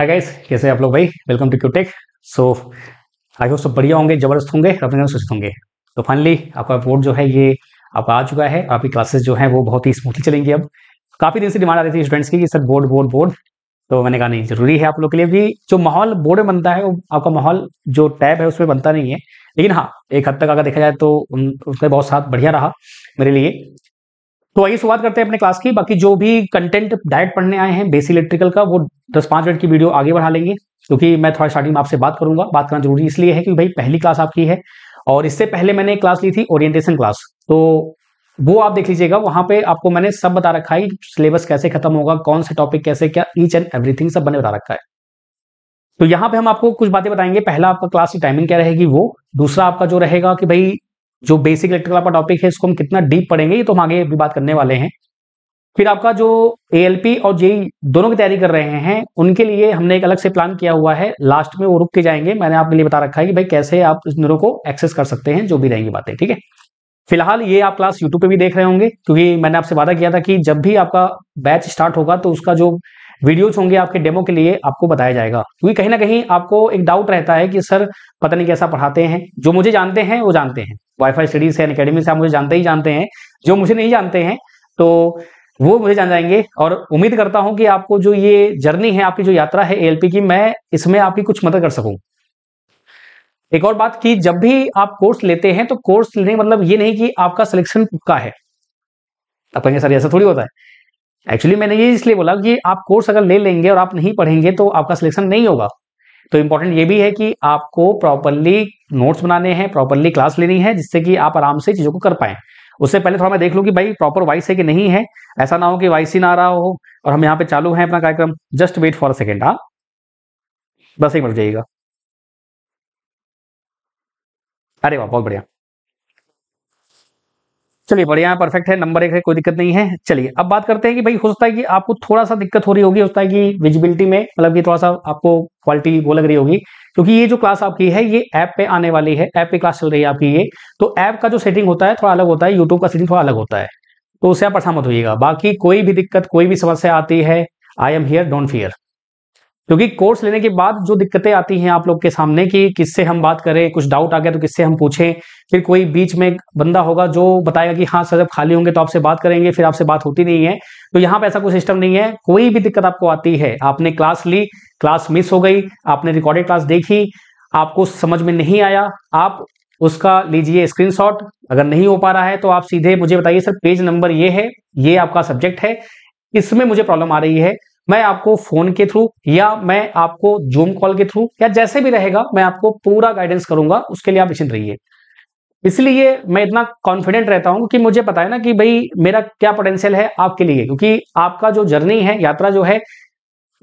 Hi guys कैसे आप लोग भाई welcome to Qtech so I hope सब बढ़िया होंगे जबरदस्त होंगे अपने सुस्त होंगे तो फाइनली आपका रिपोर्ट जो है ये आपका आ चुका है आपकी क्लासेस जो है वो बहुत ही स्मूथली चलेंगी अब काफ़ी दिन से डिमांड आ रही थी स्टूडेंट्स की कि सर बोर्ड बोर्ड बोर्ड तो मैंने कहा नहीं जरूरी है आप लोग के लिए भी जो माहौल बोर्ड में बनता है वो आपका माहौल जो टैब है उसमें बनता नहीं है लेकिन हाँ एक हद तक अगर देखा जाए तो उन, उसका बहुत साथ बढ़िया रहा मेरे लिए तो आइए शुरुआत करते हैं अपने क्लास की बाकी जो भी कंटेंट डायरेक्ट पढ़ने आए हैं बेसिक इलेक्ट्रिकल का वो दस पांच मिनट की वीडियो आगे बढ़ा लेंगे क्योंकि मैं थोड़ा स्टार्टिंग में आपसे बात करूंगा बात करना जरूरी इसलिए है कि भाई पहली क्लास आपकी है और इससे पहले मैंने क्लास ली थी ओरिएंटेशन क्लास तो वो आप देख लीजिएगा वहां पे आपको मैंने सब बता रखा है सिलेबस कैसे खत्म होगा कौन से टॉपिक कैसे क्या ईच एंड एवरीथिंग सब मैंने बता रखा है तो यहाँ पे हम आपको कुछ बातें बताएंगे पहला आपका क्लास की टाइमिंग क्या रहेगी वो दूसरा आपका जो रहेगा कि भाई जो बेसिक इलेक्ट्रिकल आपका टॉपिक है इसको हम कितना डीप पढ़ेंगे ये तो हम आगे भी बात करने वाले हैं फिर आपका जो ए और जे e दोनों की तैयारी कर रहे हैं उनके लिए हमने एक अलग से प्लान किया हुआ है लास्ट में वो रुक के जाएंगे मैंने आपके लिए बता रखा है कि भाई कैसे आप इस दोनों को एक्सेस कर सकते हैं जो भी रहेंगी बातें ठीक है फिलहाल ये आप क्लास यूट्यूब पे भी देख रहे होंगे क्योंकि मैंने आपसे वादा किया था कि जब भी आपका बैच स्टार्ट होगा तो उसका जो वीडियोज होंगे आपके डेमो के लिए आपको बताया जाएगा क्योंकि कहीं ना कहीं आपको एक डाउट रहता है कि सर पता नहीं कैसा पढ़ाते हैं जो मुझे जानते हैं वो जानते हैं वाईफाई स्टडीज सैन अकेडमी से आप मुझे जानते ही जानते हैं जो मुझे नहीं जानते हैं तो वो मुझे जान जाएंगे और उम्मीद करता हूं कि आपको जो ये जर्नी है आपकी जो यात्रा है एएलपी की मैं इसमें आपकी कुछ मदद कर सकूं एक और बात की जब भी आप कोर्स लेते हैं तो कोर्स लेने मतलब ये नहीं कि आपका सिलेक्शन पक्का है आप कहेंगे सर ऐसा थोड़ी होता है एक्चुअली मैंने ये इसलिए बोला कि आप कोर्स अगर ले लेंगे और आप नहीं पढ़ेंगे तो आपका सिलेक्शन नहीं होगा तो इम्पोर्टेंट ये भी है कि आपको प्रॉपरली नोट्स बनाने हैं प्रॉपरली क्लास लेनी है जिससे कि आप आराम से चीज़ों को कर पाए उससे पहले थोड़ा मैं देख लूँ कि भाई प्रॉपर वाइस है कि नहीं है ऐसा ना हो कि वाइस ही ना रहा हो और हम यहाँ पे चालू हैं अपना कार्यक्रम just wait for a second हाँ बस एक मिनट जाइएगा अरे वाह बहुत बढ़िया चलिए बढ़िया परफेक्ट है नंबर एक है कोई दिक्कत नहीं है चलिए अब बात करते हैं कि भाई हो सकता है कि आपको थोड़ा सा दिक्कत हो रही होगी हो सकता है कि विजिबिलिटी में मतलब कि थोड़ा सा आपको क्वालिटी वो लग रही होगी क्योंकि ये जो क्लास आपकी है ये ऐप पे आने वाली है ऐप पे क्लास चल रही है आपकी ये तो ऐप का जो सेटिंग होता है थोड़ा अलग होता है यूट्यूब का सेटिंग थोड़ा अलग होता है तो उससे आप परेशान मत होइएगा बाकी कोई भी दिक्कत कोई भी समस्या आती है I am here don't fear क्योंकि कोर्स लेने के बाद जो दिक्कतें आती हैं आप लोग के सामने कि किससे हम बात करें कुछ डाउट आ गया तो किससे हम पूछें फिर कोई बीच में बंदा होगा जो बताएगा कि हाँ सर जब खाली होंगे तो आपसे बात करेंगे फिर आपसे बात होती नहीं है तो यहाँ पे ऐसा कोई सिस्टम नहीं है कोई भी दिक्कत आपको आती है आपने क्लास ली क्लास मिस हो गई आपने रिकॉर्डेड क्लास देखी आपको समझ में नहीं आया आप उसका लीजिए स्क्रीन अगर नहीं हो पा रहा है तो आप सीधे मुझे बताइए सर पेज नंबर ये है ये आपका सब्जेक्ट है इसमें मुझे प्रॉब्लम आ रही है मैं आपको फोन के थ्रू या मैं आपको जूम कॉल के थ्रू या जैसे भी रहेगा मैं आपको पूरा गाइडेंस करूंगा उसके लिए आप निश्चिंत रहिए इसलिए मैं इतना कॉन्फिडेंट रहता हूं कि मुझे पता है ना कि भाई मेरा क्या पोटेंशियल है आपके लिए क्योंकि आपका जो जर्नी है यात्रा जो है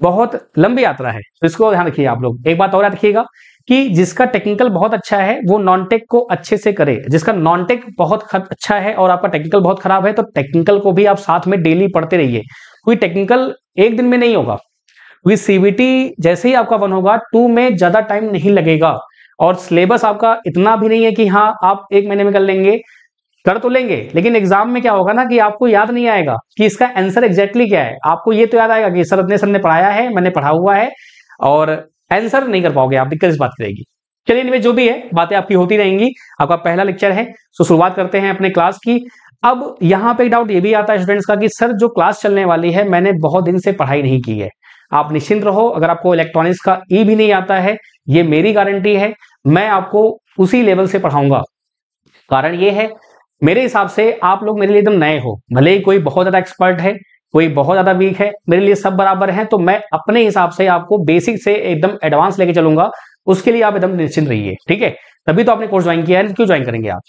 बहुत लंबी यात्रा है तो इसको ध्यान रखिए आप लोग एक बात और याद रखिएगा कि जिसका टेक्निकल बहुत अच्छा है वो नॉन टेक को अच्छे से करे जिसका नॉन टेक बहुत अच्छा है और आपका टेक्निकल बहुत खराब है तो टेक्निकल को भी आप साथ में डेली पढ़ते रहिए कोई टेक्निकल एक दिन में नहीं होगा क्योंकि सीबीटी जैसे ही आपका वन होगा टू में ज्यादा टाइम नहीं लगेगा और सिलेबस आपका इतना भी नहीं है कि हाँ आप एक महीने में कर लेंगे कर तो लेंगे लेकिन एग्जाम में क्या होगा ना कि आपको याद नहीं आएगा कि इसका आंसर एग्जैक्टली क्या है आपको ये तो याद आएगा कि सर अपने सर ने पढ़ाया है मैंने पढ़ा हुआ है और आंसर नहीं कर पाओगे आप दिक्कत इस बात करेगी चलिए इनमें जो भी है बातें आपकी होती रहेंगी आपका पहला लेक्चर है सो तो शुरुआत करते हैं अपने क्लास की अब यहाँ पे डाउट ये भी आता है स्टूडेंट्स का कि सर जो क्लास चलने वाली है मैंने बहुत दिन से पढ़ाई नहीं की है आप निश्चिंत रहो अगर आपको इलेक्ट्रॉनिक्स का ई e भी नहीं आता है ये मेरी गारंटी है मैं आपको उसी लेवल से पढ़ाऊंगा कारण ये है मेरे हिसाब से आप लोग मेरे लिए एकदम नए हो भले ही कोई बहुत ज़्यादा एक्सपर्ट है कोई बहुत ज़्यादा वीक है मेरे लिए सब बराबर है तो मैं अपने हिसाब से आपको बेसिक से एकदम एडवांस लेके चलूंगा उसके लिए आप एकदम निश्चिंत रहिए ठीक है तभी तो आपने कोर्स ज्वाइन किया है क्यों ज्वाइन करेंगे आप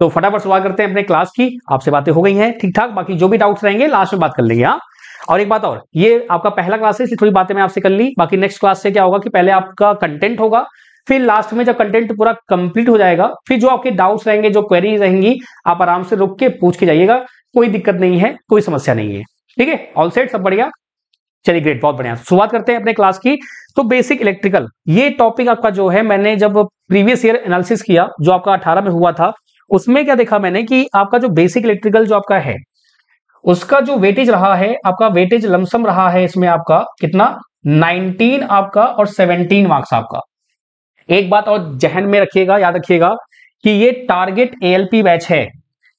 तो फटाफट सुबह करते हैं अपने क्लास की आपसे बातें हो गई हैं ठीक ठाक बाकी जो भी डाउट्स रहेंगे लास्ट में बात कर लेंगे हाँ और एक बात और ये आपका पहला क्लास है इसलिए थोड़ी बातें मैं आपसे कर ली बाकी नेक्स्ट क्लास से क्या होगा कि पहले आपका कंटेंट होगा फिर लास्ट में जब कंटेंट पूरा कंप्लीट हो जाएगा फिर जो आपके डाउट्स रहेंगे जो क्वेरीज रहेंगी आप आराम से रुक के पूछ के जाइएगा कोई दिक्कत नहीं है कोई समस्या नहीं है ठीक है ऑल सेट सब बढ़िया चलिए ग्रेट बहुत बढ़िया शुरुआत करते हैं अपने क्लास की तो बेसिक इलेक्ट्रिकल ये टॉपिक आपका जो है मैंने जब प्रीवियस ईयर एनालिसिस किया जो आपका 18 में हुआ था उसमें क्या देखा मैंने कि आपका जो बेसिक इलेक्ट्रिकल जो आपका है उसका जो वेटेज रहा है आपका वेटेज लमसम रहा है इसमें आपका कितना 19 आपका और 17 मार्क्स आपका एक बात और जहन में रखिएगा याद रखिएगा कि ये टारगेट एएलपी बैच है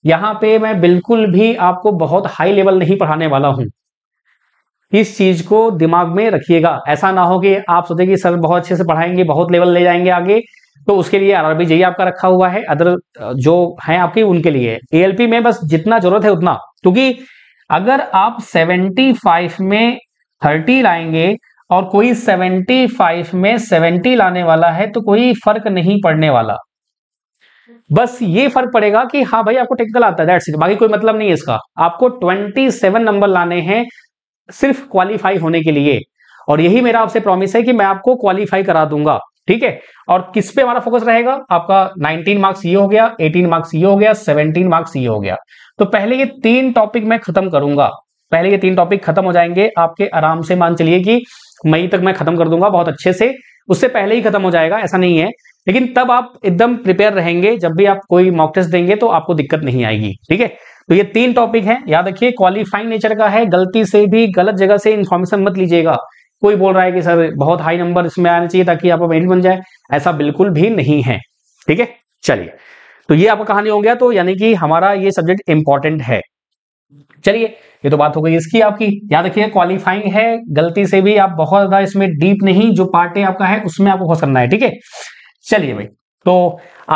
यहां पे मैं बिल्कुल भी आपको बहुत हाई लेवल नहीं पढ़ाने वाला हूं इस चीज को दिमाग में रखिएगा ऐसा ना हो कि आप सोचे कि सर बहुत अच्छे से पढ़ाएंगे बहुत लेवल ले जाएंगे आगे तो उसके लिए आर आरबी जी आपका रखा हुआ है अदर uh, जो है आपकी उनके लिए एएलपी में बस जितना जरूरत है उतना क्योंकि अगर आप 75 में 30 लाएंगे और कोई 75 में 70 लाने वाला है तो कोई फर्क नहीं पड़ने वाला बस ये फर्क पड़ेगा कि हाँ भाई आपको टेक्निकल आता है दैट्स इट बाकी कोई मतलब नहीं है इसका आपको 27 नंबर लाने हैं सिर्फ क्वालिफाई होने के लिए और यही मेरा आपसे प्रॉमिस है कि मैं आपको क्वालिफाई करा दूंगा ठीक है और किस पे हमारा फोकस रहेगा आपका 19 मार्क्स ये हो गया 18 मार्क्स ये हो गया 17 मार्क्स ये हो गया तो पहले ये तीन टॉपिक मैं खत्म करूंगा पहले ये तीन टॉपिक खत्म हो जाएंगे आपके आराम से मान चलिए कि मई तक मैं खत्म कर दूंगा बहुत अच्छे से उससे पहले ही खत्म हो जाएगा ऐसा नहीं है लेकिन तब आप एकदम प्रिपेयर रहेंगे जब भी आप कोई मॉक टेस्ट देंगे तो आपको दिक्कत नहीं आएगी ठीक है तो ये तीन टॉपिक हैं याद रखिए क्वालिफाइंग नेचर का है गलती से भी गलत जगह से इंफॉर्मेशन मत लीजिएगा कोई बोल रहा है कि सर बहुत हाई नंबर इसमें आना चाहिए ताकि आपका मेरिट बन जाए ऐसा बिल्कुल भी नहीं है ठीक है चलिए तो ये आपका कहानी हो गया तो यानी कि हमारा ये सब्जेक्ट इंपॉर्टेंट है चलिए ये तो बात हो गई इसकी आपकी याद रखिए क्वालिफाइंग है गलती से भी आप बहुत ज्यादा इसमें डीप नहीं जो पार्ट है आपका है उसमें आपको फोकस करना है ठीक है चलिए भाई तो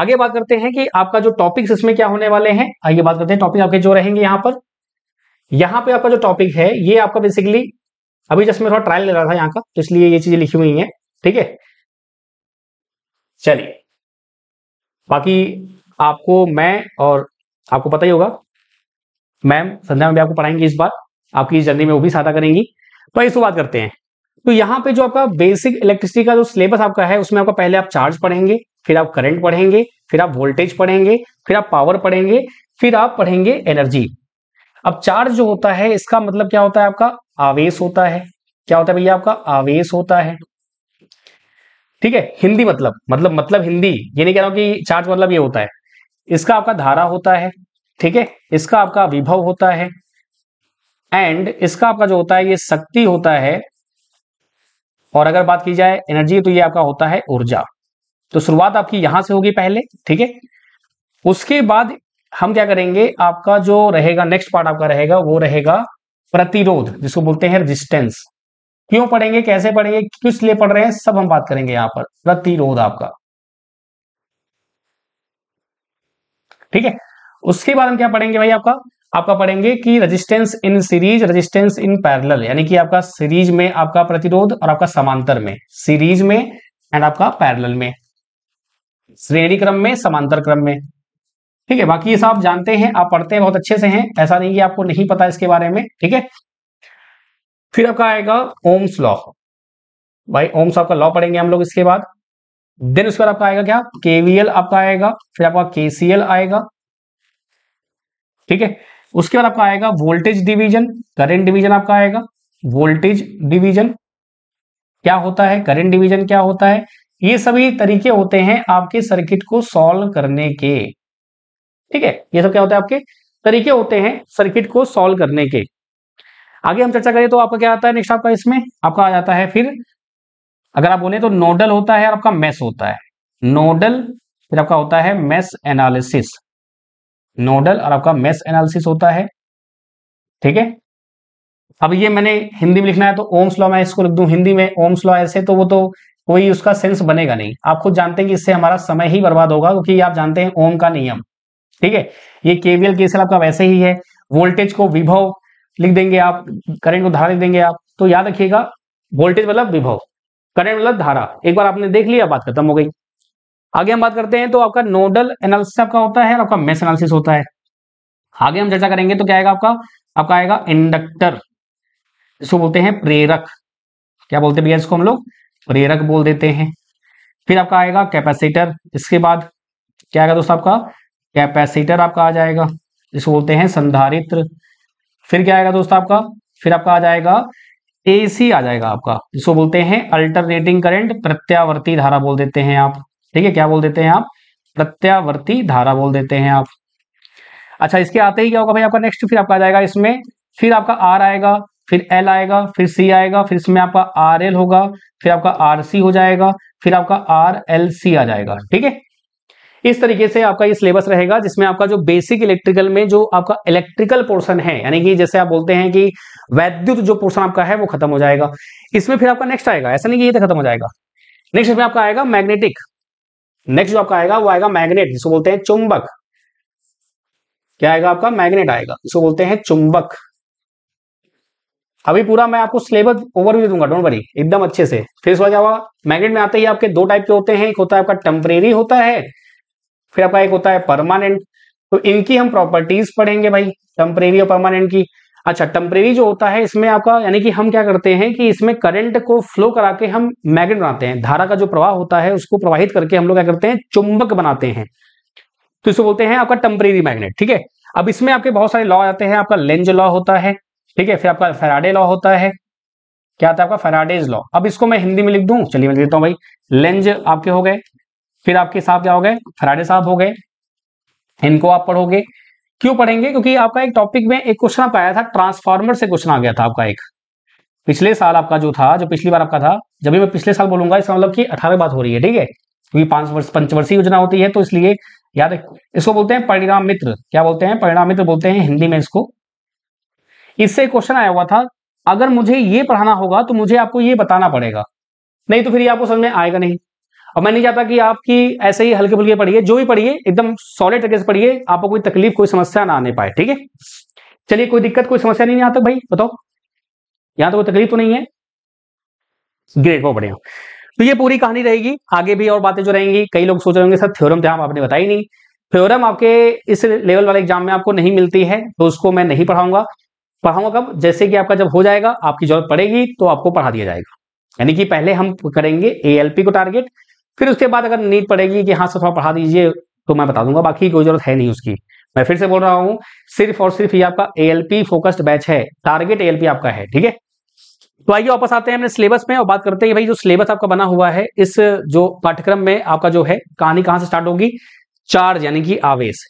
आगे बात करते हैं कि आपका जो टॉपिक्स इसमें क्या होने वाले हैं आगे बात करते हैं टॉपिक आपके जो रहेंगे यहां पर यहाँ पे आपका जो टॉपिक है ये आपका बेसिकली अभी जस्ट मैं थोड़ा ट्रायल ले रहा था यहाँ का तो इसलिए ये चीजें लिखी हुई हैं ठीक है चलिए बाकी आपको मैं और आपको पता ही होगा मैम संध्या में भी आपको पढ़ाएंगे इस बार आपकी जर्नी में वो भी सहायता करेंगी तो इस बात करते हैं तो यहाँ पे जो आपका बेसिक इलेक्ट्रिसिटी का जो सिलेबस आपका है उसमें आपका पहले आप चार्ज पढ़ेंगे फिर आप करंट पढ़ेंगे फिर आप वोल्टेज पढ़ेंगे फिर आप पावर पढ़ेंगे फिर आप पढ़ेंगे एनर्जी अब चार्ज जो होता है इसका मतलब क्या होता है आपका आवेश होता है क्या होता है भैया आपका आवेश होता है ठीक है हिंदी मतलब मतलब मतलब हिंदी ये नहीं कह रहा हूं कि चार्ज मतलब ये होता है इसका आपका धारा होता है ठीक है इसका आपका विभव होता है एंड इसका आपका जो होता है ये शक्ति होता है और अगर बात की जाए एनर्जी तो ये आपका होता है ऊर्जा तो शुरुआत आपकी यहां से होगी पहले ठीक है उसके बाद हम क्या करेंगे आपका जो रहेगा नेक्स्ट पार्ट आपका रहेगा वो रहेगा प्रतिरोध जिसको बोलते हैं रेजिस्टेंस क्यों पढ़ेंगे कैसे पढ़ेंगे किस लिए पढ़ रहे हैं सब हम बात करेंगे यहां पर प्रतिरोध आपका ठीक है उसके बाद हम क्या पढ़ेंगे भाई आपका आपका पढ़ेंगे कि resistance in series resistance in parallel यानी कि आपका सीरीज में आपका प्रतिरोध और आपका समांतर में सीरीज में एंड आपका पैरेलल में श्रेणी क्रम में समांतर क्रम में ठीक है बाकी ये सब आप जानते हैं आप पढ़ते हैं बहुत अच्छे से हैं ऐसा नहीं कि आपको नहीं पता इसके बारे में ठीक है फिर आपका आएगा ओम्स लॉ भाई ओम्स आपका लॉ पढ़ेंगे हम लोग इसके बाद देन उसके बाद आपका आएगा क्या केवीएल आपका आएगा फिर आपका केसीएल आएगा ठीक है उसके बाद आपका आएगा वोल्टेज डिवीजन करंट डिवीजन आपका आएगा वोल्टेज डिवीजन क्या होता है करंट डिवीजन क्या होता है ये सभी तरीके होते हैं आपके सर्किट को सॉल्व करने के ठीक है ये सब क्या होता है आपके तरीके होते हैं सर्किट को सॉल्व करने के आगे हम चर्चा करें तो आपका क्या आता है नेक्स्ट आपका इसमें आपका आ जाता है फिर अगर आप बोले तो नोडल होता है और आपका मैस होता है नोडल फिर आपका होता है मैस एनालिसिस नोडल और आपका मैस एनालिसिस होता है ठीक है अब ये मैंने हिंदी में लिखना है तो ओम्स लॉ मैं इसको लिख दू हिंदी में ओम्स लॉ ऐसे तो वो तो कोई उसका सेंस बनेगा नहीं आप खुद जानते हैं कि इससे हमारा समय ही बर्बाद होगा क्योंकि आप जानते हैं ओम का नियम ठीक है ये केवीएल केसल आपका वैसे ही है वोल्टेज को विभव लिख देंगे आप करंट को धारा लिख देंगे आप तो याद रखिएगा वोल्टेज मतलब विभव करंट मतलब धारा एक बार आपने देख लिया बात खत्म हो गई आगे हम बात करते हैं तो आपका नोडल एनालिसिस आपका होता है और आपका मेस एनालिसिस होता है आगे हम चर्चा करेंगे तो क्या आएगा आपका आपका आएगा इंडक्टर इसको बोलते हैं प्रेरक क्या बोलते हैं भैया इसको हम लोग प्रेरक बोल देते हैं फिर आपका आएगा कैपेसिटर इसके बाद क्या आएगा दोस्तों आपका कैपेसिटर आपका आ जाएगा जिसको बोलते हैं संधारित्र फिर क्या आएगा दोस्तों आपका फिर आपका आ जाएगा एसी आ जाएगा आपका जिसको बोलते हैं अल्टरनेटिंग करंट प्रत्यावर्ती धारा बोल देते हैं आप ठीक है क्या बोल देते हैं आप प्रत्यावर्ती धारा बोल देते हैं आप अच्छा इसके आते ही क्या होगा भाई आपका नेक्स्ट फिर आपका आ जाएगा इसमें फिर आपका आर आएगा फिर एल आएगा फिर सी आएगा फिर इसमें आपका आर एल होगा फिर आपका आर सी हो जाएगा फिर आपका आर एल सी आ जाएगा ठीक है इस तरीके से आपका ये सिलेबस रहेगा जिसमें आपका जो बेसिक इलेक्ट्रिकल में जो आपका इलेक्ट्रिकल पोर्सन है यानी कि जैसे आप बोलते हैं कि वैद्युत जो पोर्सन आपका है वो खत्म हो जाएगा इसमें फिर आपका नेक्स्ट आएगा ऐसा नहीं कि ये तो खत्म हो जाएगा नेक्स्ट इसमें आपका आएगा मैग्नेटिक नेक्स्ट जो आपका आएगा वो आएगा मैग्नेट जिसको बोलते हैं चुंबक क्या आएगा आपका मैग्नेट आएगा जिसको बोलते हैं चुंबक अभी पूरा मैं आपको सिलेबस ओवरव्यू दूंगा डोंट वरी एकदम अच्छे से फिर उसके बाद क्या हुआ मैग्नेट में आते ही आपके दो टाइप के होते हैं एक होता है आपका टेम्परेरी होता है फिर आपका एक होता है परमानेंट तो इनकी हम प्रॉपर्टीज पढ़ेंगे भाई टेम्परेरी और परमानेंट की अच्छा टेम्परेरी जो होता है इसमें आपका यानी कि हम क्या करते हैं कि इसमें करंट को फ्लो करा के हम मैग्नेट बनाते हैं धारा का जो प्रवाह होता है उसको प्रवाहित करके हम लोग क्या करते हैं चुंबक बनाते हैं तो इसको बोलते हैं आपका टेम्परेरी मैग्नेट ठीक है अब इसमें आपके बहुत सारे लॉ आते हैं आपका लेंज लॉ होता है ठीक है फिर आपका फेराडे लॉ होता है क्या आता है आपका फेराडेज लॉ अब इसको मैं हिंदी में लिख दूं चलिए मैं लिख देता हूँ भाई लेंज आपके हो गए फिर आपके साहब क्या हो गए फराडे साहब हो गए इनको आप पढ़ोगे क्यों पढ़ेंगे क्योंकि आपका एक टॉपिक में एक क्वेश्चन आप आया था ट्रांसफार्मर से क्वेश्चन आ गया था आपका एक पिछले साल आपका जो था जो पिछली बार आपका था जब भी मैं पिछले साल बोलूंगा इसका मतलब की अठारह बात हो रही है ठीक है क्योंकि पांच वर्ष पंचवर्षीय योजना होती है तो इसलिए याद इसको बोलते हैं परिणाम मित्र क्या बोलते हैं परिणाम मित्र बोलते हैं हिंदी में इसको इससे क्वेश्चन आया हुआ था अगर मुझे ये पढ़ाना होगा तो मुझे आपको ये बताना पड़ेगा नहीं तो फिर ये आपको समझ में आएगा नहीं और मैं नहीं चाहता कि आपकी ऐसे ही हल्के फुल्के पढ़िए जो भी पढ़िए एकदम सॉलिड तरीके से पढ़िए आपको कोई तकलीफ कोई समस्या ना आने पाए ठीक है चलिए कोई दिक्कत कोई समस्या नहीं आता तक भाई बताओ यहाँ तो कोई तकलीफ तो नहीं है ग्रेट बहुत बढ़िया तो ये पूरी कहानी रहेगी आगे भी और बातें जो रहेंगी कई लोग सोच रहे होंगे सर थ्योरम तो आपने बताई नहीं थ्योरम आपके इस लेवल वाले एग्जाम में आपको नहीं मिलती है तो उसको मैं नहीं पढ़ाऊंगा पढ़ाऊंगा कब जैसे कि आपका जब हो जाएगा आपकी जरूरत पड़ेगी तो आपको पढ़ा दिया जाएगा यानी कि पहले हम करेंगे एएलपी को टारगेट फिर उसके बाद अगर नीट पड़ेगी कि हाँ सफा थोड़ा पढ़ा दीजिए तो मैं बता दूंगा बाकी कोई जरूरत है नहीं उसकी मैं फिर से बोल रहा हूँ सिर्फ और सिर्फ ये आपका एएलपी फोकस्ड बैच है टारगेट ए आपका है ठीक है तो आइए वापस आते हैं अपने सिलेबस में और बात करते हैं भाई जो सिलेबस आपका बना हुआ है इस जो पाठ्यक्रम में आपका जो है कहानी कहां से स्टार्ट होगी चार्ज यानी कि आवेश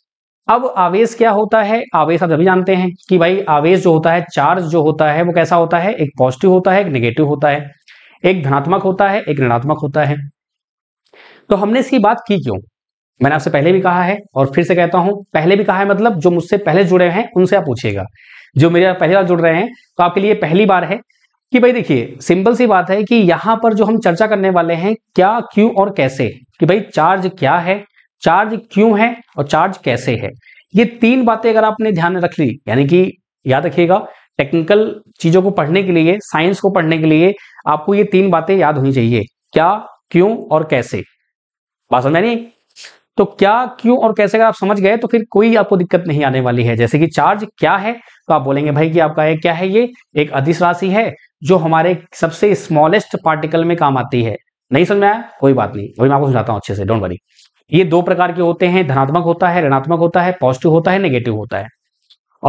अब आवेश क्या होता है आवेश आप सभी जानते हैं कि भाई आवेश जो होता है चार्ज जो होता है वो कैसा होता है एक पॉजिटिव होता है एक नेगेटिव होता है एक धनात्मक होता है एक ऋणात्मक होता है तो हमने इसकी बात की क्यों मैंने आपसे पहले भी कहा है और फिर से कहता हूं पहले भी कहा है मतलब जो मुझसे पहले जुड़े हैं उनसे आप पूछिएगा जो मेरे पहली बार जुड़ रहे हैं तो आपके लिए पहली बार है कि भाई देखिए सिंपल सी बात है कि यहां पर जो हम चर्चा करने वाले हैं क्या क्यों और कैसे कि भाई चार्ज क्या है चार्ज क्यों है और चार्ज कैसे है ये तीन बातें अगर आपने ध्यान में रख ली यानी कि याद रखिएगा टेक्निकल चीजों को पढ़ने के लिए साइंस को पढ़ने के लिए आपको ये तीन बातें याद होनी चाहिए क्या क्यों और कैसे बात समझ नहीं तो क्या क्यों और कैसे अगर आप समझ गए तो फिर कोई आपको दिक्कत नहीं आने वाली है जैसे कि चार्ज क्या है तो आप बोलेंगे भाई कि आपका ये क्या है ये एक अधिस राशि है जो हमारे सबसे स्मॉलेस्ट पार्टिकल में काम आती है नहीं समझ में आया कोई बात नहीं अभी मैं आपको समझाता हूँ अच्छे से डोंट वरी ये दो प्रकार के होते हैं धनात्मक होता है ऋणात्मक होता है पॉजिटिव होता है नेगेटिव होता है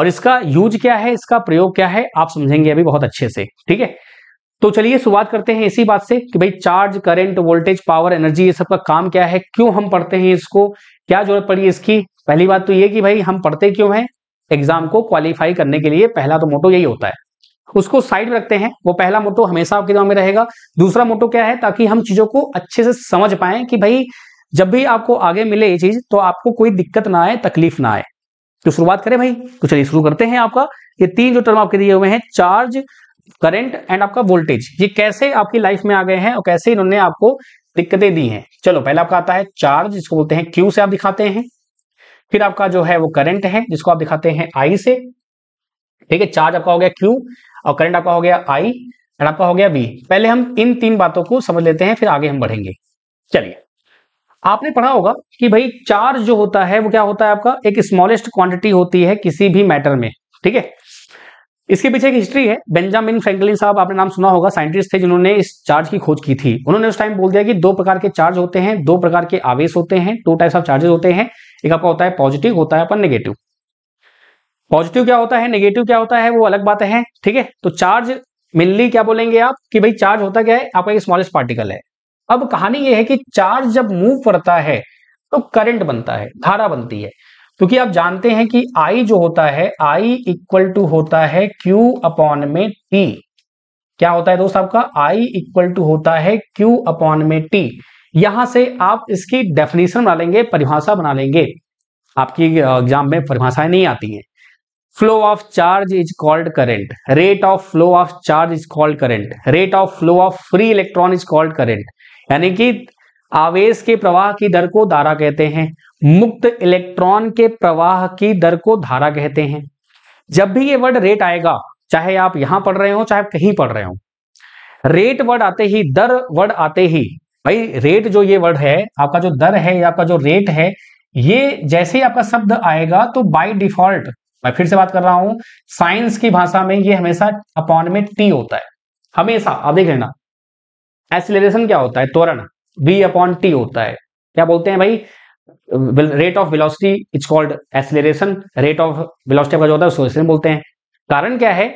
और इसका यूज क्या है इसका प्रयोग क्या है आप समझेंगे अभी बहुत अच्छे से ठीक है तो चलिए शुरुआत करते हैं इसी बात से कि भाई charge current voltage power energy ये सब का काम क्या है क्यों हम पढ़ते हैं इसको क्या जरूरत पड़ी इसकी पहली बात तो ये कि भाई हम पढ़ते क्यों हैं एग्जाम को क्वालिफाई करने के लिए पहला तो मोटो यही होता है उसको साइड में रखते हैं वो पहला मोटो हमेशा आपके दिमाग में रहेगा दूसरा मोटो क्या है ताकि हम चीजों को अच्छे से समझ पाए कि भाई जब भी आपको आगे मिले ये चीज तो आपको कोई दिक्कत ना आए तकलीफ ना आए तो शुरुआत करें भाई तो चलिए शुरू करते हैं आपका ये तीन जो टर्म आपके दिए हुए हैं चार्ज करंट एंड आपका वोल्टेज ये कैसे आपकी लाइफ में आ गए हैं और कैसे इन्होंने आपको दिक्कतें दी हैं चलो पहले आपका आता है चार्ज जिसको बोलते हैं क्यू से आप दिखाते हैं फिर आपका जो है वो करंट है जिसको आप दिखाते हैं आई से ठीक है चार्ज आपका हो गया क्यू और करंट आपका हो गया आई एंड आपका हो गया वी पहले हम इन तीन बातों को समझ लेते हैं फिर आगे हम बढ़ेंगे चलिए आपने पढ़ा होगा कि भाई चार्ज जो होता है वो क्या होता है आपका एक स्मॉलेस्ट क्वांटिटी होती है किसी भी मैटर में ठीक है इसके पीछे एक हिस्ट्री है बेंजामिन फ्रैंकलिन साहब आपने नाम सुना होगा साइंटिस्ट थे जिन्होंने इस चार्ज की खोज की थी उन्होंने उस टाइम बोल दिया कि दो प्रकार के चार्ज होते हैं दो प्रकार के आवेश होते हैं टू टाइप्स ऑफ चार्जेस होते हैं एक आपका होता है पॉजिटिव होता है अपन नेगेटिव पॉजिटिव क्या होता है नेगेटिव क्या होता है वो अलग बात है ठीक है तो चार्ज मेनली क्या बोलेंगे आप कि भाई चार्ज होता क्या है आपका एक स्मॉलेस्ट पार्टिकल है अब कहानी ये है कि चार्ज जब मूव करता है तो करंट बनता है धारा बनती है क्योंकि आप जानते हैं कि आई जो होता है आई इक्वल टू होता है क्यू अपॉन में टी क्या होता है दोस्त आपका आई इक्वल टू होता है क्यू अपॉन में टी यहां से आप इसकी डेफिनेशन बना लेंगे परिभाषा बना लेंगे आपकी एग्जाम में परिभाषाएं नहीं आती हैं flow of charge is called current rate of flow of charge is called current rate of flow of free electron is called current यानी कि आवेश के प्रवाह की दर को धारा कहते हैं मुक्त इलेक्ट्रॉन के प्रवाह की दर को धारा कहते हैं जब भी ये वर्ड रेट आएगा चाहे आप यहां पढ़ रहे हो चाहे कहीं पढ़ रहे हो रेट वर्ड आते ही दर वर्ड आते ही भाई रेट जो ये वर्ड है आपका जो दर है या आपका जो रेट है ये जैसे ही आपका शब्द आएगा तो बाय डिफॉल्ट मैं फिर से बात कर रहा हूं साइंस की भाषा में ये हमेशा अपॉन में टी होता है हमेशा आप देख लेना एसिलेशन क्या होता है त्वरण वी अपॉन टी होता है क्या बोलते हैं भाई rate of velocity it's called acceleration rate of velocity का जो होता है उसको बोलते हैं कारण क्या है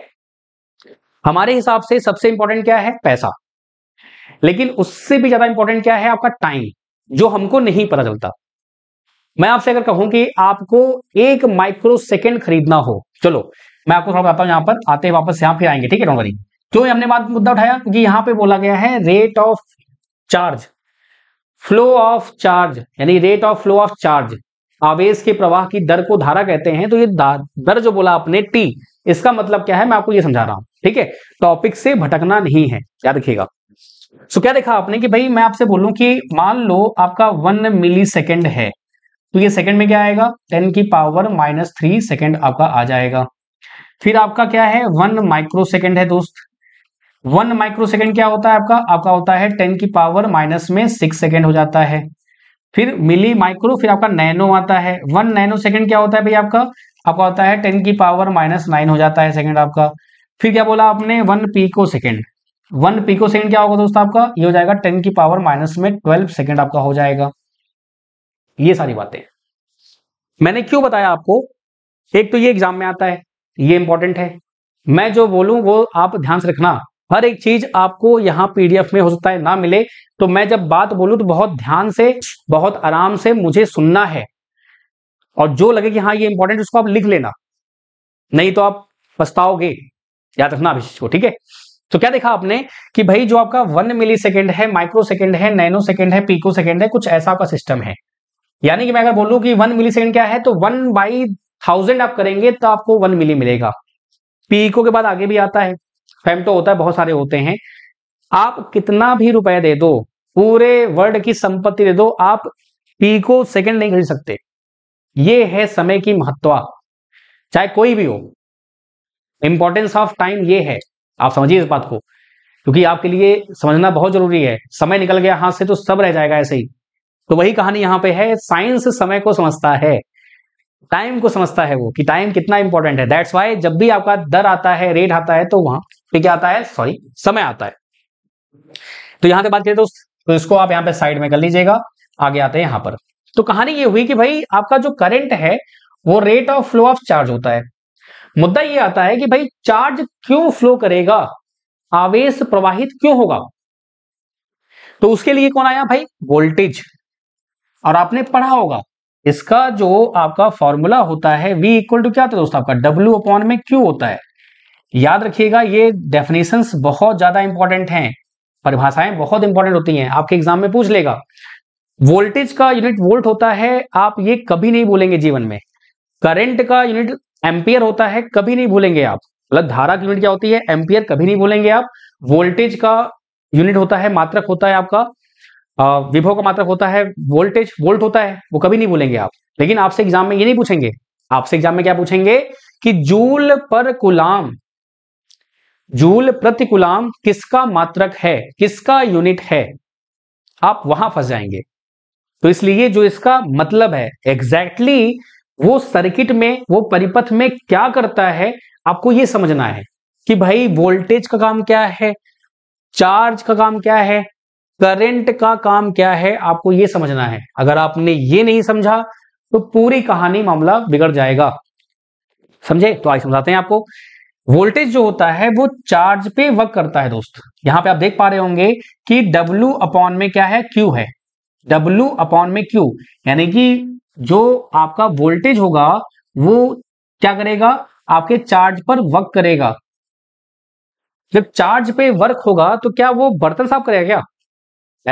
हमारे हिसाब से सबसे इंपॉर्टेंट क्या है पैसा लेकिन उससे भी ज्यादा इंपॉर्टेंट क्या है आपका टाइम जो हमको नहीं पता चलता मैं आपसे अगर कहूं कि आपको एक माइक्रो सेकेंड खरीदना हो चलो मैं आपको थोड़ा बताता हूं यहां पर आते वापस यहां फिर आएंगे ठीक है वरी क्यों हमने बात मुद्दा उठाया क्योंकि यहां पे बोला गया है rate of charge flow of charge यानी rate of flow of charge आवेश के प्रवाह की दर को धारा कहते हैं तो ये दर जो बोला आपने टी इसका मतलब क्या है मैं आपको ये समझा रहा हूं ठीक है टॉपिक से भटकना नहीं है याद रखिएगा सो क्या देखा आपने कि भाई मैं आपसे बोलूं कि मान लो आपका वन मिली सेकेंड है तो ये सेकंड में क्या आएगा टेन की पावर माइनस थ्री सेकेंड आपका आ जाएगा फिर आपका क्या है वन माइक्रो सेकेंड है दोस्त वन माइक्रोसेकेंड क्या होता है आपका आपका होता है टेन की पावर माइनस में सिक्स सेकेंड हो जाता है फिर मिली माइक्रो फिर आपका नैनो आता है वन नैनो सेकेंड क्या होता है भैया आपका आपका होता है टेन की पावर माइनस नाइन हो जाता है सेकेंड आपका फिर क्या बोला आपने one picosecond one picosecond क्या होगा दोस्तों आपका ये हो जाएगा टेन की पावर माइनस में ट्वेल्व सेकेंड आपका हो जाएगा ये सारी बातें मैंने क्यों बताया आपको एक तो ये एग्जाम में आता है ये इंपॉर्टेंट है मैं जो बोलूं वो आप ध्यान से रखना हर एक चीज आपको यहाँ पीडीएफ में हो सकता है ना मिले तो मैं जब बात बोलूँ तो बहुत ध्यान से बहुत आराम से मुझे सुनना है और जो लगे कि हाँ ये इंपॉर्टेंट उसको आप लिख लेना नहीं तो आप पछताओगे याद रखना अभिषेक को ठीक है तो क्या देखा आपने कि भाई जो आपका वन मिली सेकेंड है माइक्रो सेकेंड है नैनो सेकेंड है पीको सेकेंड है कुछ ऐसा आपका सिस्टम है यानी कि मैं अगर बोलूं कि वन मिली सेकेंड क्या है तो वन बाई थाउजेंड आप करेंगे तो आपको वन मिली मिलेगा पीको के बाद आगे भी आता है फेम तो होता है बहुत सारे होते हैं आप कितना भी रुपया दे दो पूरे वर्ल्ड की संपत्ति दे दो आप पी को सेकंड नहीं खरीद सकते ये है समय की महत्वा चाहे कोई भी हो इंपॉर्टेंस ऑफ टाइम ये है आप समझिए इस बात को क्योंकि आपके लिए समझना बहुत जरूरी है समय निकल गया हाथ से तो सब रह जाएगा ऐसे ही तो वही कहानी यहां पे है साइंस समय को समझता है टाइम को समझता है वो कि टाइम कितना इंपॉर्टेंट है दैट्स वाई जब भी आपका दर आता है रेट आता है तो वहां फिर क्या आता है सॉरी समय आता है तो यहां से बात करें तो, तो इसको आप यहां पे साइड में कर लीजिएगा आगे आते हैं यहां पर तो कहानी ये हुई कि भाई आपका जो करंट है वो rate of flow of charge होता है मुद्दा ये आता है कि भाई चार्ज क्यों फ्लो करेगा आवेश प्रवाहित क्यों होगा तो उसके लिए कौन आया भाई वोल्टेज और आपने पढ़ा होगा इसका जो आपका फॉर्मूला होता है वी इक्वल टू क्या होता है दोस्तों आपका डब्ल्यू अपॉन में क्यू होता है याद रखिएगा ये डेफिनेशन बहुत ज्यादा इंपॉर्टेंट हैं परिभाषाएं बहुत इंपॉर्टेंट होती हैं आपके एग्जाम में पूछ लेगा वोल्टेज का यूनिट वोल्ट होता है आप ये कभी नहीं भूलेंगे जीवन में करंट का यूनिट एम्पियर होता है कभी नहीं भूलेंगे आप मतलब धारा की यूनिट क्या होती है एम्पियर कभी नहीं भूलेंगे आप वोल्टेज का यूनिट होता है मात्रक होता है आपका विभव का मात्रक होता है वोल्टेज वोल्ट होता है वो कभी नहीं भूलेंगे आप लेकिन आपसे एग्जाम में ये नहीं पूछेंगे आपसे एग्जाम में क्या पूछेंगे कि जूल पर गुलाम जूल प्रति गुलाम किसका मात्रक है किसका यूनिट है आप वहां फंस जाएंगे तो इसलिए जो इसका मतलब है एग्जैक्टली exactly वो सर्किट में वो परिपथ में क्या करता है आपको ये समझना है कि भाई वोल्टेज का काम क्या है चार्ज का काम क्या है करंट का काम क्या है आपको ये समझना है अगर आपने ये नहीं समझा तो पूरी कहानी मामला बिगड़ जाएगा समझे तो आज समझाते हैं आपको वोल्टेज जो होता है वो चार्ज पे वर्क करता है दोस्त यहां पे आप देख पा रहे होंगे कि W अपॉन में क्या है Q है W अपॉन में Q यानी कि जो आपका वोल्टेज होगा वो क्या करेगा आपके चार्ज पर वर्क करेगा जब चार्ज पे वर्क होगा तो क्या वो बर्तन साफ करेगा क्या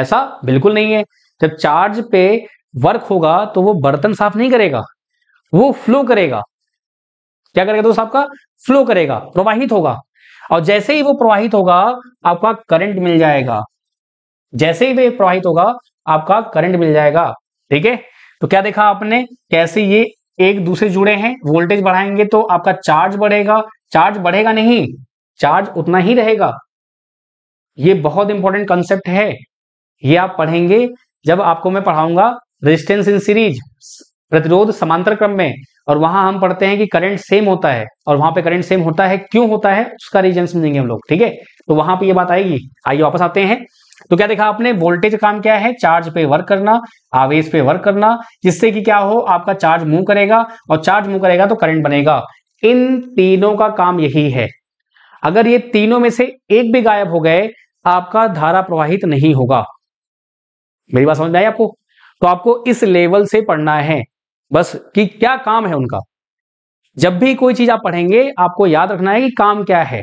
ऐसा बिल्कुल नहीं है जब चार्ज पे वर्क होगा तो वो बर्तन साफ नहीं करेगा वो फ्लो करेगा क्या करेगा दोस्त आपका फ्लो करेगा प्रवाहित होगा और जैसे ही वो प्रवाहित होगा आपका करंट मिल जाएगा जैसे ही वे प्रवाहित होगा आपका करंट मिल जाएगा ठीक है तो क्या देखा आपने कैसे ये एक दूसरे जुड़े हैं वोल्टेज बढ़ाएंगे तो आपका चार्ज बढ़ेगा चार्ज बढ़ेगा नहीं चार्ज उतना ही रहेगा ये बहुत इंपॉर्टेंट कंसेप्ट है ये आप पढ़ेंगे जब आपको मैं पढ़ाऊंगा रेजिस्टेंस इन सीरीज प्रतिरोध समांतर क्रम में और वहां हम पढ़ते हैं कि करंट सेम होता है और वहां पे करंट सेम होता है क्यों होता है उसका रीजन समझेंगे हम लोग ठीक है तो वहां पे ये बात आएगी आइए वापस आते हैं तो क्या देखा आपने वोल्टेज काम क्या है चार्ज पे वर्क करना आवेश पे वर्क करना जिससे कि क्या हो आपका चार्ज मूव करेगा और चार्ज मूव करेगा तो करंट बनेगा इन तीनों का काम यही है अगर ये तीनों में से एक भी गायब हो गए आपका धारा प्रवाहित नहीं होगा मेरी बात समझ में आई आपको तो आपको इस लेवल से पढ़ना है बस कि क्या काम है उनका जब भी कोई चीज आप पढ़ेंगे आपको याद रखना है कि काम क्या है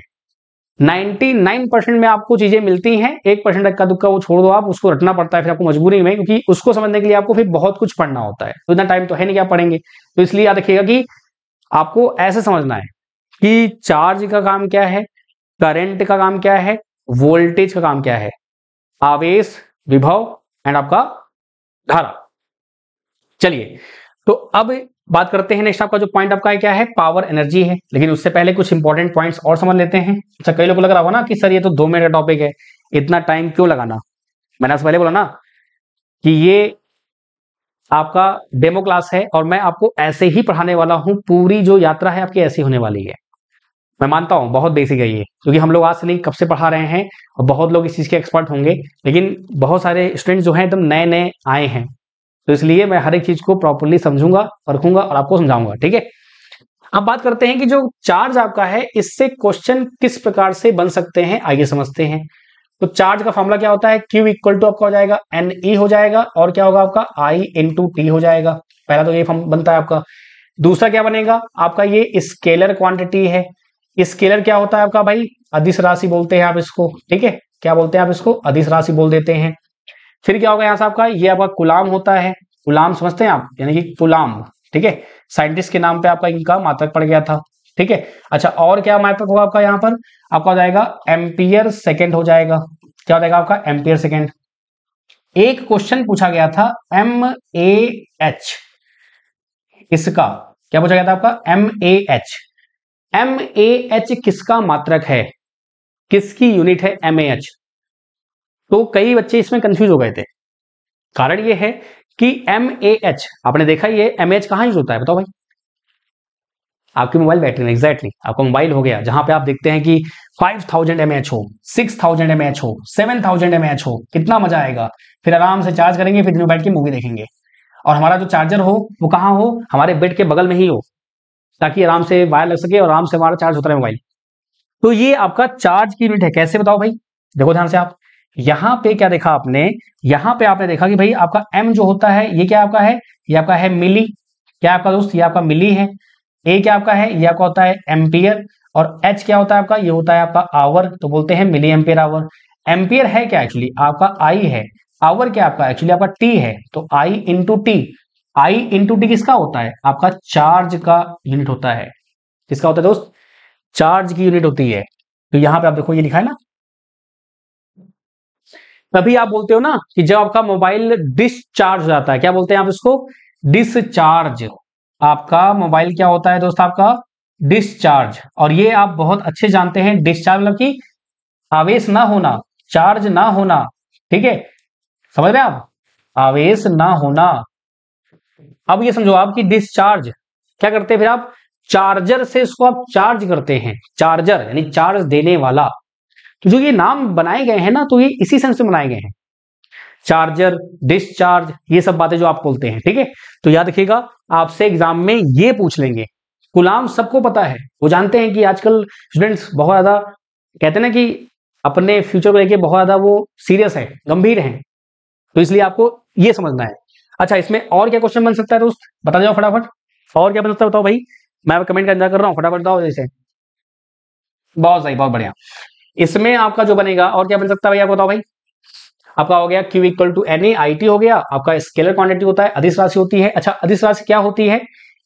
99 परसेंट में आपको चीजें मिलती हैं एक परसेंट का दुक्का वो छोड़ दो आप उसको रटना पड़ता है फिर आपको मजबूरी में क्योंकि उसको समझने के लिए आपको फिर बहुत कुछ पढ़ना होता है तो इतना टाइम तो है नहीं क्या पढ़ेंगे तो इसलिए याद रखिएगा कि आपको ऐसे समझना है कि चार्ज का काम क्या है करंट का काम क्या है वोल्टेज का काम क्या है आवेश विभव एंड आपका धारा चलिए तो अब बात करते हैं नेक्स्ट आपका जो पॉइंट आपका है क्या है पावर एनर्जी है लेकिन उससे पहले कुछ इंपॉर्टेंट पॉइंट्स और समझ लेते हैं अच्छा कई लोग लग रहा हो ना कि सर ये तो दो मिनट का टॉपिक है इतना टाइम क्यों लगाना मैंने आपसे पहले बोला ना कि ये आपका डेमो क्लास है और मैं आपको ऐसे ही पढ़ाने वाला हूं पूरी जो यात्रा है आपकी ऐसी होने वाली है मैं मानता हूं बहुत बेसिक है ये क्योंकि हम लोग आज से नहीं कब से पढ़ा रहे हैं और बहुत लोग इस चीज़ के एक्सपर्ट होंगे लेकिन बहुत सारे स्टूडेंट जो हैं एकदम नए नए आए हैं तो इसलिए मैं हर एक चीज को प्रॉपरली समझूंगा परखूंगा और आपको समझाऊंगा ठीक है अब बात करते हैं कि जो चार्ज आपका है इससे क्वेश्चन किस प्रकार से बन सकते हैं आइए समझते हैं तो चार्ज का फॉर्मूला क्या होता है Q इक्वल टू आपका हो जाएगा एन ई e हो जाएगा और क्या होगा आपका I टू टी हो जाएगा पहला तो ये फॉर्म बनता है आपका दूसरा क्या बनेगा आपका ये स्केलर क्वांटिटी है स्केलर क्या होता है आपका भाई अधिस राशि बोलते हैं आप इसको ठीक है क्या बोलते हैं आप इसको अधिस राशि बोल देते हैं फिर क्या होगा यहां से आपका ये आपका गुलाम होता है गुलाम समझते हैं आप यानी कि गुलाम ठीक है साइंटिस्ट के नाम पे आपका इनका मात्रक पड़ गया था ठीक है अच्छा और क्या मात्रक होगा आपका यहाँ पर आपका हो जाएगा एम्पियर सेकेंड हो जाएगा क्या हो जाएगा आपका एम्पियर सेकेंड एक क्वेश्चन पूछा गया था एम ए एच इसका क्या पूछा गया था आपका M A H M A H किसका मात्रक है किसकी यूनिट है एम ए एच तो कई बच्चे इसमें कंफ्यूज हो गए थे कारण यह है कि एम ए एच आपने देखा ये एम एच कहाँ यूज होता है बताओ भाई आपकी मोबाइल बैटरी में एग्जैक्टली exactly, आपका मोबाइल हो गया जहां पे आप देखते हैं कि 5000 थाउजेंड एमएच हो 6000 थाउजेंड एमएच हो 7000 थाउजेंड एमएच हो कितना मजा आएगा फिर आराम से चार्ज करेंगे फिर दिनों बैठ के मूवी देखेंगे और हमारा जो चार्जर हो वो कहाँ हो हमारे बेड के बगल में ही हो ताकि आराम से वायर लग सके और आराम से हमारा चार्ज होता रहे मोबाइल तो ये आपका चार्ज की यूनिट है कैसे बताओ भाई देखो ध्यान से आप यहां पे क्या देखा आपने यहां पे आपने देखा कि भाई आपका एम जो होता है ये क्या आपका है ये आपका है मिली क्या आपका दोस्त ये आपका मिली है ए क्या आपका है ये आपका होता है एम्पियर और एच क्या होता है आपका ये होता है आपका आवर तो बोलते हैं मिली एम्पियर आवर एम्पियर है क्या एक्चुअली आपका आई है आवर क्या आपका एक्चुअली आपका टी है तो I into T I into T किसका होता है आपका चार्ज का यूनिट होता है किसका होता है दोस्त चार्ज की यूनिट होती है तो यहां पे आप देखो ये लिखा है ना तभी आप बोलते हो ना कि जब आपका मोबाइल डिस्चार्ज जाता है क्या बोलते हैं आप इसको डिस्चार्ज आपका मोबाइल क्या होता है दोस्त आपका डिस्चार्ज और ये आप बहुत अच्छे जानते हैं डिस्चार्ज मतलब कि आवेश ना होना चार्ज ना होना ठीक है समझ रहे आप आवेश ना होना अब ये समझो आप डिस्चार्ज क्या करते हैं फिर आप चार्जर से इसको आप चार्ज करते हैं चार्जर यानी चार्ज देने वाला तो जो ये नाम बनाए गए हैं ना तो ये इसी सेंस में बनाए गए हैं चार्जर डिस्चार्ज ये सब बातें जो आप बोलते हैं ठीक है तो याद रखिएगा आपसे एग्जाम में ये पूछ लेंगे गुलाम सबको पता है वो जानते हैं कि आजकल स्टूडेंट्स बहुत ज्यादा कहते ना कि अपने फ्यूचर को लेकर बहुत ज्यादा वो सीरियस है गंभीर है तो इसलिए आपको ये समझना है अच्छा इसमें और क्या क्वेश्चन बन सकता है दोस्त बता जाओ फटाफट और क्या बन सकता है बताओ भाई मैं कमेंट का इंतजार कर रहा हूँ फटाफट बताओ जैसे बहुत सही बहुत बढ़िया इसमें आपका जो बनेगा और क्या बन सकता है भाई आपको बताओ भाई आपका हो गया Q equal to N A I T हो गया आपका स्केलर क्वांटिटी होता है अधिस राशि होती है अच्छा अधिस राशि क्या होती है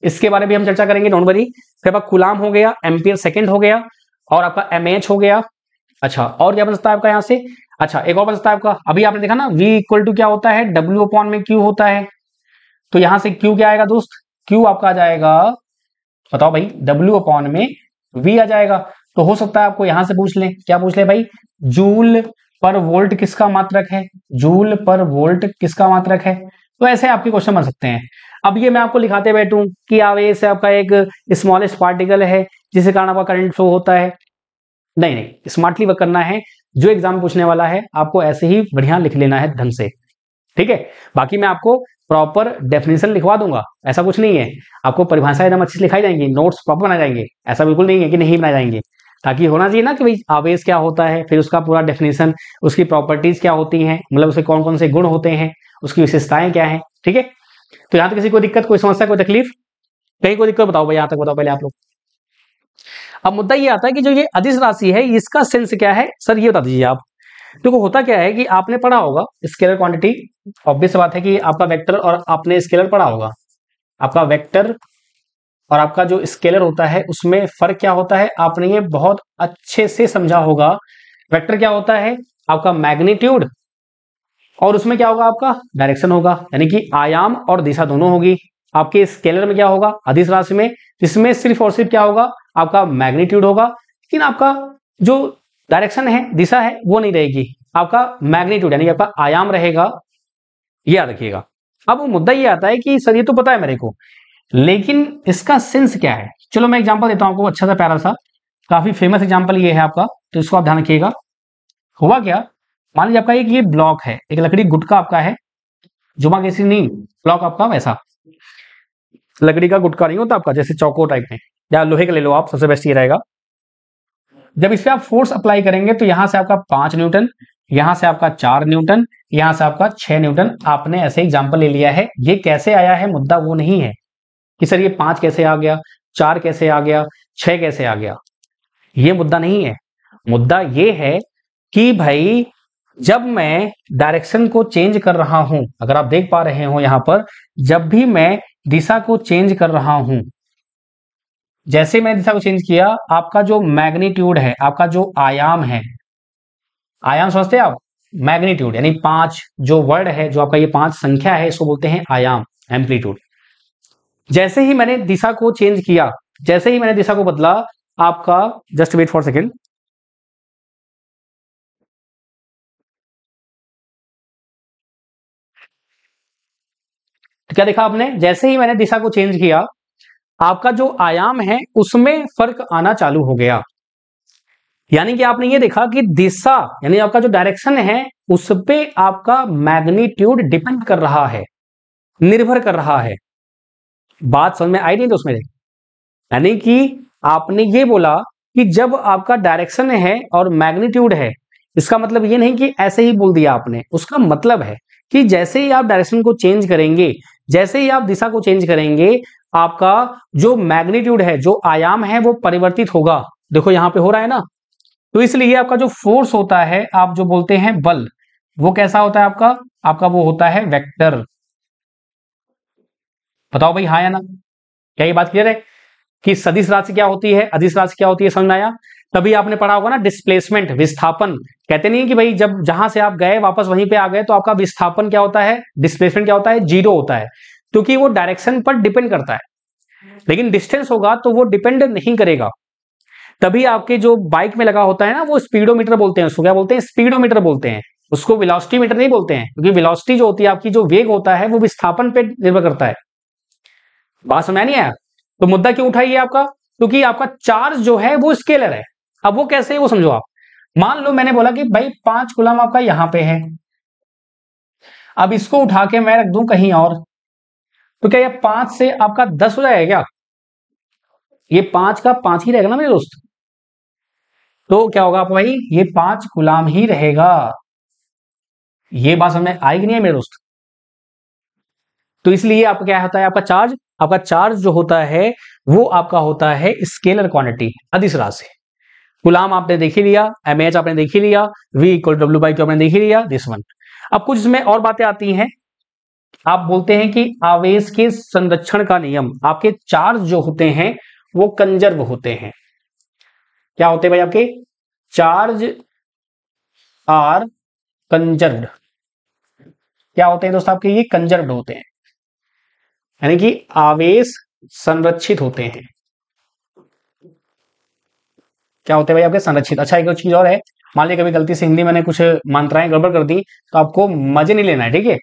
इसके बारे में हम चर्चा करेंगे नॉन वरी फिर आपका कुलाम हो गया एम्पियर सेकेंड हो गया और आपका एम एच हो गया अच्छा और क्या बन सकता है आपका यहाँ से अच्छा एक और बन सकता है आपका अभी आपने देखा ना वी इक्वल टू क्या होता है डब्ल्यू अपॉन में क्यू होता है तो यहां से क्यू क्या आएगा दोस्त क्यू आपका आ जाएगा बताओ भाई डब्ल्यू अपॉन में वी आ जाएगा तो हो सकता है आपको यहां से पूछ लें क्या पूछ ले भाई जूल पर वोल्ट किसका मात्रक है जूल पर वोल्ट किसका मात्रक है तो ऐसे आपके क्वेश्चन बन सकते हैं अब ये मैं आपको लिखाते बैठू कि आवेश आपका एक स्मॉलेस्ट पार्टिकल है जिसके कारण आपका करंट फ्लो होता है नहीं नहीं स्मार्टली वर्क करना है जो एग्जाम पूछने वाला है आपको ऐसे ही बढ़िया लिख लेना है ढंग से ठीक है बाकी मैं आपको प्रॉपर डेफिनेशन लिखवा दूंगा ऐसा कुछ नहीं है आपको परिभाषा एकदम अच्छी लिखाई जाएंगी नोट्स प्रॉपर बनाए जाएंगे ऐसा बिल्कुल नहीं है कि नहीं बनाए जाएंगे ताकि होना चाहिए ना कि भाई आवेश क्या होता है फिर उसका पूरा डेफिनेशन उसकी प्रॉपर्टीज क्या होती हैं मतलब उसके कौन कौन से गुण होते हैं उसकी विशेषताएं क्या है ठीक है तो यहाँ तक तो किसी को दिक्कत कोई समस्या कोई तकलीफ कहीं कोई दिक्कत बताओ भाई यहाँ तक बताओ पहले आप लोग अब मुद्दा ये आता है कि जो ये अधिस राशि है इसका सेंस क्या है सर ये बता दीजिए आप देखो तो होता क्या है कि आपने पढ़ा होगा स्केलर क्वांटिटी ऑब्वियस बात है कि आपका वेक्टर और आपने स्केलर पढ़ा होगा आपका वेक्टर और आपका जो स्केलर होता है उसमें फर्क क्या होता है आपने ये बहुत अच्छे से समझा होगा वेक्टर क्या होता है आपका मैग्नीट्यूड और उसमें क्या होगा आपका डायरेक्शन होगा यानी कि आयाम और दिशा दोनों होगी आपके स्केलर में क्या होगा अधिस राशि में जिसमें सिर्फ और सिर्फ क्या होगा आपका मैग्नीट्यूड होगा लेकिन आपका जो डायरेक्शन है दिशा है वो नहीं रहेगी आपका मैग्नीट्यूड यानी आपका आयाम रहेगा याद रखिएगा अब मुद्दा ये आता है कि सर ये तो पता है मेरे को लेकिन इसका सेंस क्या है चलो मैं एग्जाम्पल देता हूं आपको अच्छा सा प्यारा सा काफी फेमस एग्जाम्पल ये है आपका तो इसको आप ध्यान रखिएगा हुआ क्या मान लीजिए आपका एक ये ब्लॉक है एक लकड़ी गुटका आपका है जुमा कैसी नहीं ब्लॉक आपका वैसा लकड़ी का गुटका नहीं होता आपका जैसे चौको टाइप में या लोहे का ले लो आप सबसे बेस्ट ये रहेगा जब इस पर आप फोर्स अप्लाई करेंगे तो यहां से आपका पांच न्यूटन यहां से आपका चार न्यूटन यहां से आपका छह न्यूटन आपने ऐसे एग्जाम्पल ले लिया है ये कैसे आया है मुद्दा वो नहीं है कि सर ये पांच कैसे आ गया चार कैसे आ गया छह कैसे आ गया ये मुद्दा नहीं है मुद्दा ये है कि भाई जब मैं डायरेक्शन को चेंज कर रहा हूं अगर आप देख पा रहे हो यहां पर जब भी मैं दिशा को चेंज कर रहा हूं जैसे मैं दिशा को चेंज किया आपका जो मैग्नीट्यूड है आपका जो आयाम है आयाम समझते आप मैग्नीट्यूड यानी पांच जो वर्ड है जो आपका ये पांच संख्या है इसको बोलते हैं आयाम एम्पलीट्यूड जैसे ही मैंने दिशा को चेंज किया जैसे ही मैंने दिशा को बदला आपका जस्ट वेट फॉर सेकेंड तो क्या देखा आपने जैसे ही मैंने दिशा को चेंज किया आपका जो आयाम है उसमें फर्क आना चालू हो गया यानी कि आपने ये देखा कि दिशा यानी आपका जो डायरेक्शन है उस पर आपका मैग्नीट्यूड डिपेंड कर रहा है निर्भर कर रहा है बात समझ में आई नहीं तो उसमें यानी कि आपने ये बोला कि जब आपका डायरेक्शन है और मैग्नीट्यूड है इसका मतलब ये नहीं कि ऐसे ही बोल दिया आपने उसका मतलब है कि जैसे ही आप डायरेक्शन को चेंज करेंगे जैसे ही आप दिशा को चेंज करेंगे आपका जो मैग्नीट्यूड है जो आयाम है वो परिवर्तित होगा देखो यहां पे हो रहा है ना तो इसलिए आपका जो फोर्स होता है आप जो बोलते हैं बल वो कैसा होता है आपका आपका वो होता है वेक्टर बताओ भाई हाँ या ना क्या ये बात क्लियर है कि सदिश राशि क्या होती है अधिस राशि क्या होती है समझ आया तभी आपने पढ़ा होगा ना डिस्प्लेसमेंट विस्थापन कहते नहीं कि भाई जब जहां से आप गए वापस वहीं पे आ गए तो आपका विस्थापन क्या होता है डिस्प्लेसमेंट क्या होता है जीरो होता है क्योंकि वो डायरेक्शन पर डिपेंड करता है लेकिन डिस्टेंस होगा तो वो डिपेंड नहीं करेगा तभी आपके जो बाइक में लगा होता है ना वो स्पीडोमीटर बोलते हैं उसको क्या बोलते हैं स्पीडोमीटर बोलते हैं उसको विलॉसिटी मीटर नहीं बोलते हैं क्योंकि विलॉसिटी जो होती है आपकी जो वेग होता है वो विस्थापन पर निर्भर करता है बात समझ नहीं आया तो मुद्दा क्यों उठाइए आपका क्योंकि आपका चार्ज जो है वो स्केलर है अब वो कैसे है वो समझो आप मान लो मैंने बोला कि भाई पांच गुलाम आपका यहां पे है अब इसको उठा के मैं रख दू कहीं और तो क्या ये पांच से आपका दस हो जाएगा क्या ये पांच का पांच ही रहेगा ना मेरे दोस्त तो क्या होगा आपका भाई ये पांच गुलाम ही रहेगा ये बात समझ आएगी नहीं है मेरे दोस्त तो इसलिए आपका क्या होता है आपका चार्ज आपका चार्ज जो होता है वो आपका होता है स्केलर क्वांटिटी अधिस राशि गुलाम आपने देखी लिया एम एच आपने देखी लिया V equal W by Q आपने देखी लिया दिस वन अब कुछ इसमें और बातें आती हैं आप बोलते हैं कि आवेश के संरक्षण का नियम आपके चार्ज जो होते हैं वो कंजर्व होते हैं क्या होते हैं भाई आपके चार्ज आर कंजर्व क्या होते हैं दोस्तों आपके ये कंजर्व होते हैं यानी कि आवेश संरक्षित होते हैं क्या होते हैं भाई आपके संरक्षित अच्छा एक चीज और है मान लीजिए कभी गलती से हिंदी मैंने कुछ मात्राएं गड़बड़ कर दी तो आपको मजे नहीं लेना है ठीक है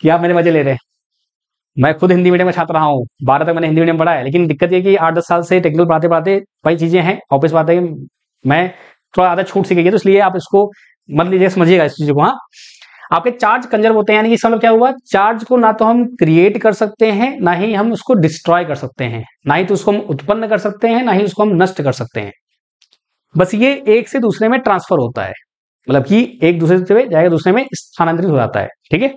कि आप मेरे मजे ले रहे हैं मैं खुद हिंदी मीडियम में छात्र रहा हूँ बारह तक मैंने हिंदी मीडियम पढ़ा है लेकिन दिक्कत ये कि आठ दस साल से टेक्निकल पढ़ाते पढ़ाते भाई चीजें हैं ऑफिस पढ़ाते मैं थोड़ा आधा छूट सीखेगी तो इसलिए आप इसको मत लीजिए समझिएगा इस चीज को हाँ आपके चार्ज कंजर्व होते हैं यानी इसका मतलब क्या हुआ चार्ज को ना तो हम क्रिएट कर सकते हैं ना ही हम उसको डिस्ट्रॉय कर सकते हैं ना ही तो उसको हम उत्पन्न कर सकते हैं ना ही उसको हम नष्ट कर सकते हैं बस ये एक से दूसरे में ट्रांसफर होता है मतलब कि एक दूसरे से जाएगा दूसरे में स्थानांतरित हो जाता है ठीक है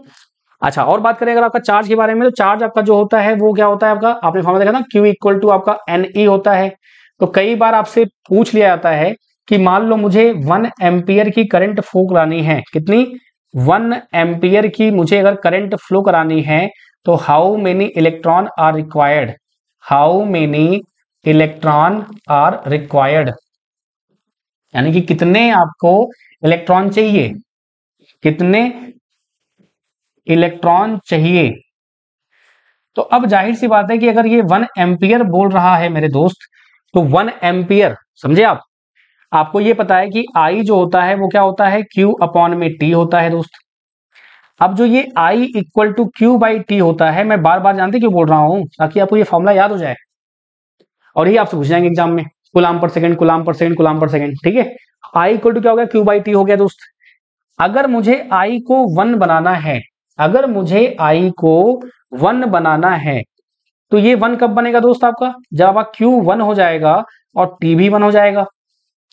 अच्छा और बात करें अगर आपका चार्ज के बारे में तो चार्ज आपका जो होता है वो क्या होता है आपका आपने फॉर्मला देखा ना क्यू इक्वल टू आपका एन ई e होता है तो कई बार आपसे पूछ लिया जाता है कि मान लो मुझे वन एम्पियर की करंट फूक लानी है कितनी वन एम्पियर की मुझे अगर करंट फ्लो करानी है तो how many electron are required how many electron are required यानी कि कितने आपको इलेक्ट्रॉन चाहिए कितने इलेक्ट्रॉन चाहिए तो अब जाहिर सी बात है कि अगर ये वन एम्पियर बोल रहा है मेरे दोस्त तो वन एम्पियर समझे आप आपको ये पता है कि आई जो होता है वो क्या होता है क्यू अपॉन में टी होता है दोस्त अब जो ये I equal to Q by T होता है मैं बार बार जानते क्यों बोल रहा हूं ताकि आपको ये फॉर्मुला याद हो जाए और ये आपसे पूछ जाएंगे एग्जाम में कुलाम पर सेकंड कुलाम पर सेकंड कुलाम पर सेकेंड ठीक है आई इक्वल टू क्या हो गया क्यू बाई टी हो गया दोस्त अगर मुझे आई को वन बनाना है अगर मुझे आई को वन बनाना है तो ये वन कब बनेगा दोस्त आपका जब आपका क्यू वन हो जाएगा और टी भी वन हो जाएगा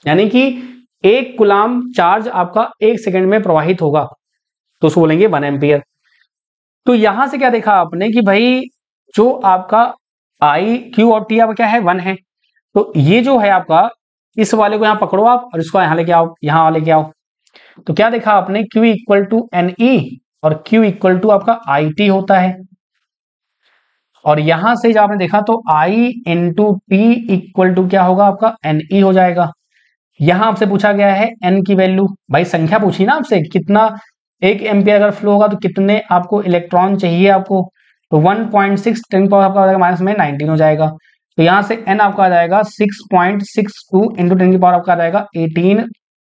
यानी कि एक गुलाम चार्ज आपका एक सेकेंड में प्रवाहित होगा तो उसको बोलेंगे वन एम्पियर तो यहां से क्या देखा आपने कि भाई जो आपका आई क्यू और टी आपका क्या है वन है तो ये जो है आपका इस वाले को यहां पकड़ो आप और इसको यहां लेके आओ यहां लेके आओ तो क्या देखा आपने Q equal to N E और Q इक्वल टू आपका आई टी होता है और यहां से जब आपने देखा तो I to T equal to क्या होगा आपका एन ई e हो जाएगा यहां आपसे पूछा गया है एन की वैल्यू भाई संख्या पूछी ना आपसे कितना एक एम्पियर अगर फ्लो होगा तो कितने आपको इलेक्ट्रॉन चाहिए आपको तो 1.6 पॉइंट सिक्स टेन पावर आपका जाएगा माइनस में 19 हो जाएगा तो यहां से एन आपका आ जाएगा 6.62 point six two into ten की पावर आपका आ जाएगा 18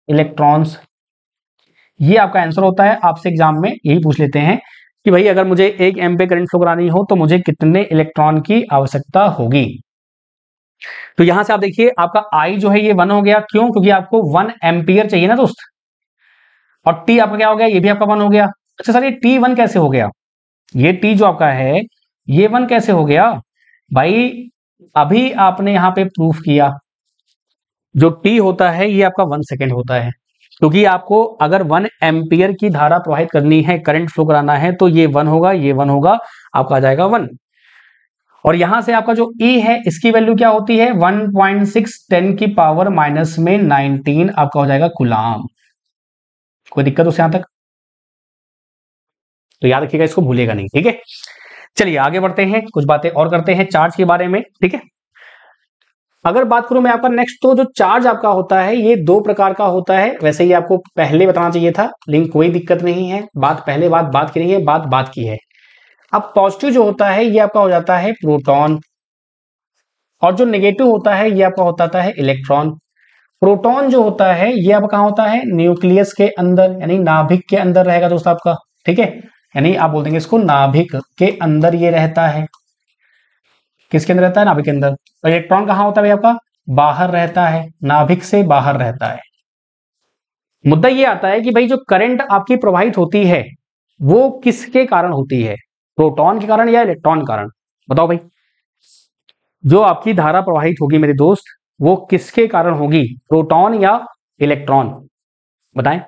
इलेक्ट्रॉन्स ये आपका आंसर होता है आपसे एग्जाम में यही पूछ लेते हैं कि भाई अगर मुझे एक एम्पियर करंट फ्लो करानी हो तो मुझे कितने इलेक्ट्रॉन की आवश्यकता होगी तो यहां से आप देखिए आपका आई जो है ये वन हो गया क्यों क्योंकि आपको वन एम्पियर चाहिए ना दोस्त और टी आपका क्या हो गया ये भी आपका वन हो गया अच्छा सर ये टी वन कैसे हो गया ये टी जो आपका है ये वन कैसे हो गया भाई अभी आपने यहां पे प्रूफ किया जो टी होता है ये आपका वन सेकेंड होता है क्योंकि आपको अगर वन एम्पियर की धारा प्रवाहित करनी है करंट फ्लो कराना है तो ये वन होगा ये वन होगा आपका आ जाएगा वन और यहां से आपका जो ए e है इसकी वैल्यू क्या होती है 1.6 टेन की पावर माइनस में 19 आपका हो जाएगा गुलाम कोई दिक्कत उसे यहां तक तो याद रखिएगा इसको भूलेगा नहीं ठीक है चलिए आगे बढ़ते हैं कुछ बातें और करते हैं चार्ज के बारे में ठीक है अगर बात करूं मैं आपका नेक्स्ट तो जो चार्ज आपका होता है ये दो प्रकार का होता है वैसे ही आपको पहले बताना चाहिए था लिंक कोई दिक्कत नहीं है बात पहले बात बात की नहीं है बात बात की है अब पॉजिटिव जो होता है ये आपका हो जाता है प्रोटॉन और जो नेगेटिव होता है ये आपका होता है इलेक्ट्रॉन प्रोटॉन जो होता है ये आपका कहा होता है न्यूक्लियस के अंदर यानी नाभिक के अंदर रहेगा दोस्तों आपका ठीक है यानी आप बोल देंगे इसको नाभिक के अंदर ये रहता है किसके अंदर रहता है नाभिक के अंदर और इलेक्ट्रॉन कहा होता है आपका बाहर रहता है नाभिक से बाहर रहता है मुद्दा ये आता है कि भाई जो करंट आपकी प्रवाहित होती है वो किसके कारण होती है प्रोटॉन के कारण या इलेक्ट्रॉन कारण बताओ भाई जो आपकी धारा प्रवाहित होगी मेरे दोस्त वो किसके कारण होगी प्रोटॉन या इलेक्ट्रॉन बताएं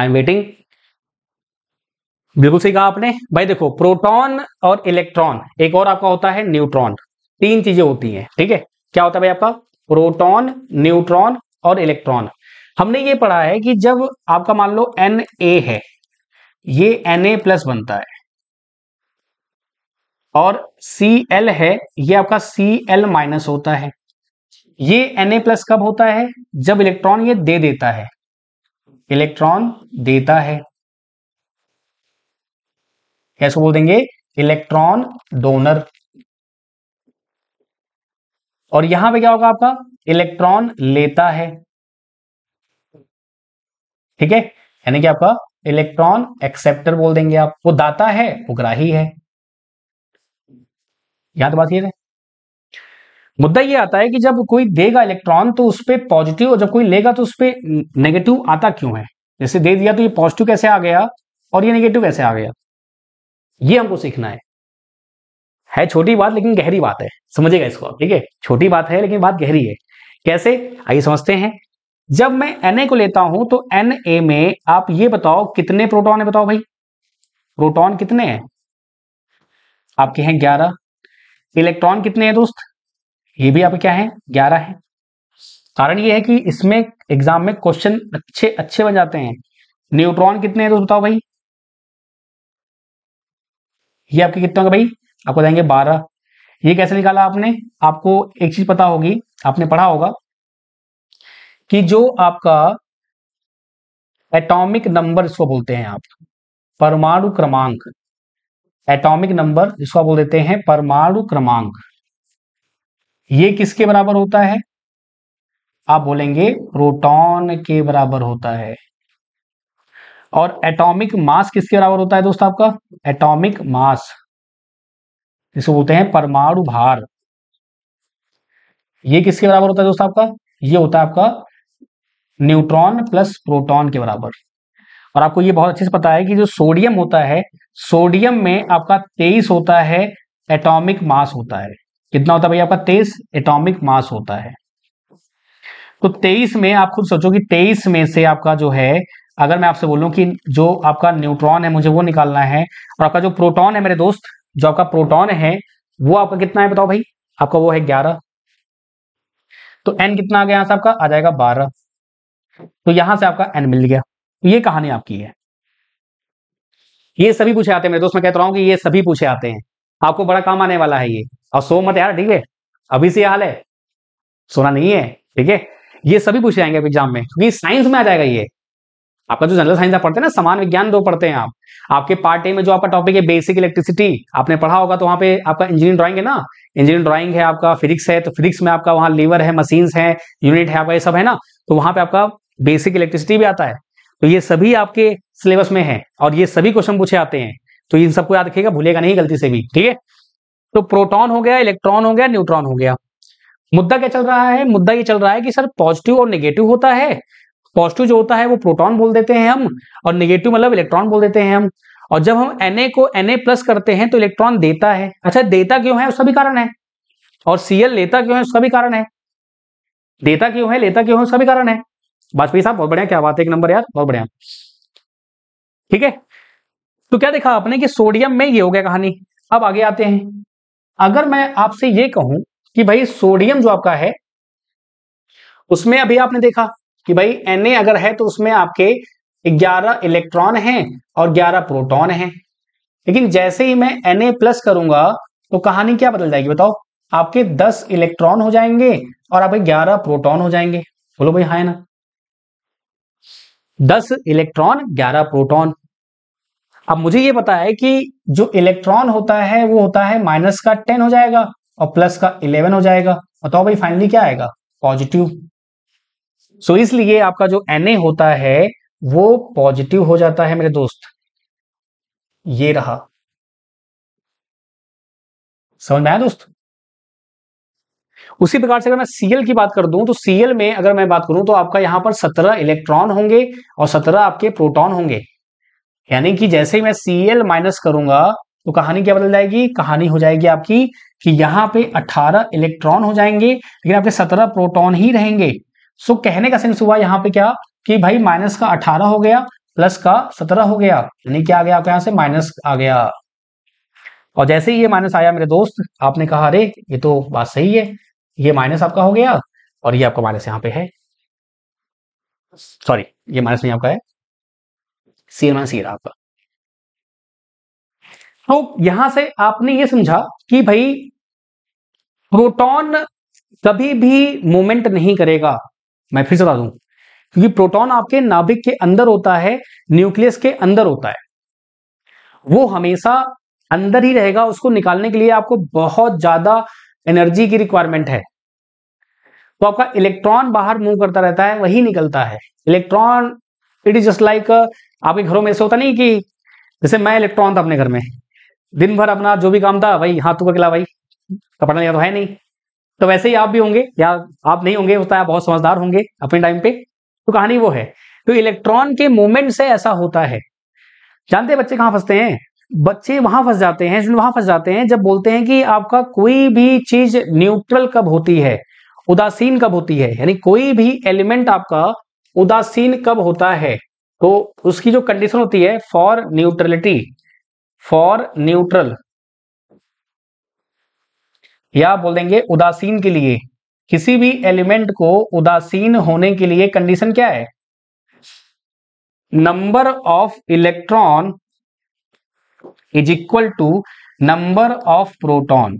आई एम वेटिंग बिल्कुल सही कहा आपने भाई देखो प्रोटॉन और इलेक्ट्रॉन एक और आपका होता है न्यूट्रॉन तीन चीजें होती हैं ठीक है क्या होता है भाई आपका प्रोटॉन न्यूट्रॉन और इलेक्ट्रॉन हमने ये पढ़ा है कि जब आपका मान लो एन ए है ये एन ए प्लस बनता है और सी एल है ये आपका सी एल माइनस होता है ये एन प्लस कब होता है जब इलेक्ट्रॉन ये दे देता है इलेक्ट्रॉन देता है कैसे बोल देंगे इलेक्ट्रॉन डोनर और यहां पे क्या होगा आपका इलेक्ट्रॉन लेता है ठीक है यानी कि आपका इलेक्ट्रॉन एक्सेप्टर बोल देंगे आप वो दाता है वो ग्राही है याद बात ये मुद्दा ये आता है कि जब कोई देगा इलेक्ट्रॉन तो उस पर पॉजिटिव और जब कोई लेगा तो उस पर नेगेटिव आता क्यों है जैसे दे दिया तो ये पॉजिटिव कैसे आ गया और ये नेगेटिव कैसे आ गया ये हमको सीखना है है छोटी बात लेकिन गहरी बात है समझेगा इसको ठीक है छोटी बात है लेकिन बात गहरी है कैसे आइए समझते हैं जब मैं एन को लेता हूं तो एन में आप ये बताओ कितने प्रोटोन है बताओ भाई प्रोटोन कितने हैं आपके हैं ग्यारह इलेक्ट्रॉन कितने हैं दोस्त ये भी आपके क्या है ग्यारह है कारण ये है कि इसमें एग्जाम में क्वेश्चन अच्छे अच्छे बन जाते हैं न्यूट्रॉन कितने हैं दोस्त बताओ भाई ये आपके कितने होंगे भाई आपको देंगे बारह ये कैसे निकाला आपने आपको एक चीज पता होगी आपने पढ़ा होगा कि जो आपका एटॉमिक नंबर इसको बोलते हैं आप परमाणु क्रमांक एटॉमिक नंबर जिसको बोल देते हैं परमाणु क्रमांक ये किसके बराबर होता है आप बोलेंगे प्रोटॉन के बराबर होता है और एटॉमिक मास किसके बराबर होता है दोस्तों आपका एटॉमिक मास जिसको बोलते हैं परमाणु भार ये किसके बराबर होता है दोस्तों आपका ये होता है आपका न्यूट्रॉन प्लस प्रोटॉन के बराबर और आपको ये बहुत अच्छे से पता है कि जो सोडियम होता है सोडियम में आपका तेईस होता है एटॉमिक मास होता है कितना होता है भैया आपका तेईस एटॉमिक मास होता है तो तेईस में आप खुद सोचो कि तेईस में से आपका जो है अगर मैं आपसे बोलूं कि जो आपका न्यूट्रॉन है मुझे वो निकालना है और आपका जो प्रोटॉन है मेरे दोस्त जो आपका प्रोटॉन है वो आपका कितना है बताओ भाई आपका वो है ग्यारह तो एन कितना आ गया यहां से आपका आ जाएगा बारह तो यहां से आपका एन मिल गया ये कहानी आपकी है ये सभी पूछे आते हैं मेरे दोस्त मैं कहता रहा हूँ कि ये सभी पूछे आते हैं आपको बड़ा काम आने वाला है ये और सो मत यार ठीक है अभी से हाल है सोना नहीं है ठीक है ये सभी पूछे जाएंगे एग्जाम में क्योंकि साइंस में आ जाएगा ये आपका जो जनरल साइंस आप पढ़ते हैं ना समान विज्ञान दो पढ़ते हैं आप आपके पार्ट ए में जो आपका टॉपिक है बेसिक इलेक्ट्रिसिटी आपने पढ़ा होगा तो वहां पे आपका इंजीनियरिंग ड्राइंग है ना इंजीनियरिंग ड्राइंग है आपका फिजिक्स है तो फिजिक्स में आपका वहां लीवर है मशीन है यूनिट है आपका ये सब है ना तो वहां पे आपका बेसिक इलेक्ट्रिसिटी भी आता है तो ये सभी आपके सिलेबस में है और ये सभी क्वेश्चन पूछे आते हैं तो इन सबको याद रखिएगा भूलेगा नहीं गलती से भी ठीक है तो प्रोटॉन हो गया इलेक्ट्रॉन हो गया न्यूट्रॉन हो गया मुद्दा क्या चल रहा है मुद्दा ये चल रहा है कि सर पॉजिटिव और निगेटिव होता है पॉजिटिव जो होता है वो प्रोटॉन बोल देते हैं हम और निगेटिव मतलब इलेक्ट्रॉन बोल देते हैं हम और जब हम एन को एन प्लस करते हैं तो इलेक्ट्रॉन देता है अच्छा देता क्यों है उसका भी कारण है और सीएल लेता क्यों है उसका भी कारण है देता क्यों है लेता क्यों है उसका भी कारण है वाजपेयी साहब बहुत बढ़िया क्या बात है एक नंबर यार बहुत बढ़िया ठीक है तो क्या देखा आपने कि सोडियम में ये हो गया कहानी अब आगे आते हैं अगर मैं आपसे ये कहूं कि भाई सोडियम जो आपका है उसमें अभी आपने देखा कि भाई एन अगर है तो उसमें आपके 11 इलेक्ट्रॉन हैं और 11 प्रोटॉन हैं लेकिन जैसे ही मैं एन प्लस करूंगा तो कहानी क्या बदल जाएगी बताओ आपके 10 इलेक्ट्रॉन हो जाएंगे और आपके 11 प्रोटॉन हो जाएंगे बोलो भाई हाँ ना दस इलेक्ट्रॉन ग्यारह प्रोटॉन अब मुझे ये पता है कि जो इलेक्ट्रॉन होता है वो होता है माइनस का टेन हो जाएगा और प्लस का इलेवन हो जाएगा बताओ तो भाई फाइनली क्या आएगा पॉजिटिव सो so, इसलिए आपका जो एन होता है वो पॉजिटिव हो जाता है मेरे दोस्त ये रहा समझ में आया दोस्त उसी प्रकार से अगर मैं सीएल की बात कर दूं तो सीएल में अगर मैं बात करूं तो आपका यहां पर सत्रह इलेक्ट्रॉन होंगे और सत्रह आपके प्रोटॉन होंगे यानी कि जैसे ही मैं सीएल माइनस करूंगा तो कहानी क्या बदल जाएगी कहानी हो जाएगी आपकी कि यहाँ पे 18 इलेक्ट्रॉन हो जाएंगे लेकिन आपके 17 प्रोटॉन ही रहेंगे सो कहने का सेंस हुआ यहाँ पे क्या कि भाई माइनस का 18 हो गया प्लस का 17 हो गया यानी क्या आ गया आपके यहाँ से माइनस आ गया और जैसे ही ये माइनस आया मेरे दोस्त आपने कहा अरे ये तो बात सही है ये माइनस आपका हो गया और ये आपका माइनस यहाँ पे है सॉरी ये माइनस नहीं आपका है सी माइनस सी e आपका तो यहां से आपने ये समझा कि भाई प्रोटॉन कभी भी मूवमेंट नहीं करेगा मैं फिर से बता दूं क्योंकि प्रोटॉन आपके नाभिक के अंदर होता है न्यूक्लियस के अंदर होता है वो हमेशा अंदर ही रहेगा उसको निकालने के लिए आपको बहुत ज्यादा एनर्जी की रिक्वायरमेंट है तो आपका इलेक्ट्रॉन बाहर मूव करता रहता है वही निकलता है electron it is just like आपके घरों में ऐसा होता नहीं कि जैसे मैं इलेक्ट्रॉन था अपने घर में दिन भर अपना जो भी काम था भाई हाथों का किला भाई कपड़ा लिया तो है नहीं तो वैसे ही आप भी होंगे या आप नहीं होंगे होता है बहुत समझदार होंगे अपने टाइम पे तो कहानी वो है तो इलेक्ट्रॉन के मूवमेंट से ऐसा होता है जानते हैं बच्चे कहाँ फंसते हैं बच्चे वहां फंस जाते हैं जो वहां फंस जाते हैं जब बोलते हैं कि आपका कोई भी चीज न्यूट्रल कब होती है उदासीन कब होती है यानी कोई भी एलिमेंट आपका उदासीन कब होता है तो उसकी जो कंडीशन होती है फॉर न्यूट्रलिटी फॉर न्यूट्रल या बोल देंगे उदासीन के लिए किसी भी एलिमेंट को उदासीन होने के लिए कंडीशन क्या है number of electron is equal to number of proton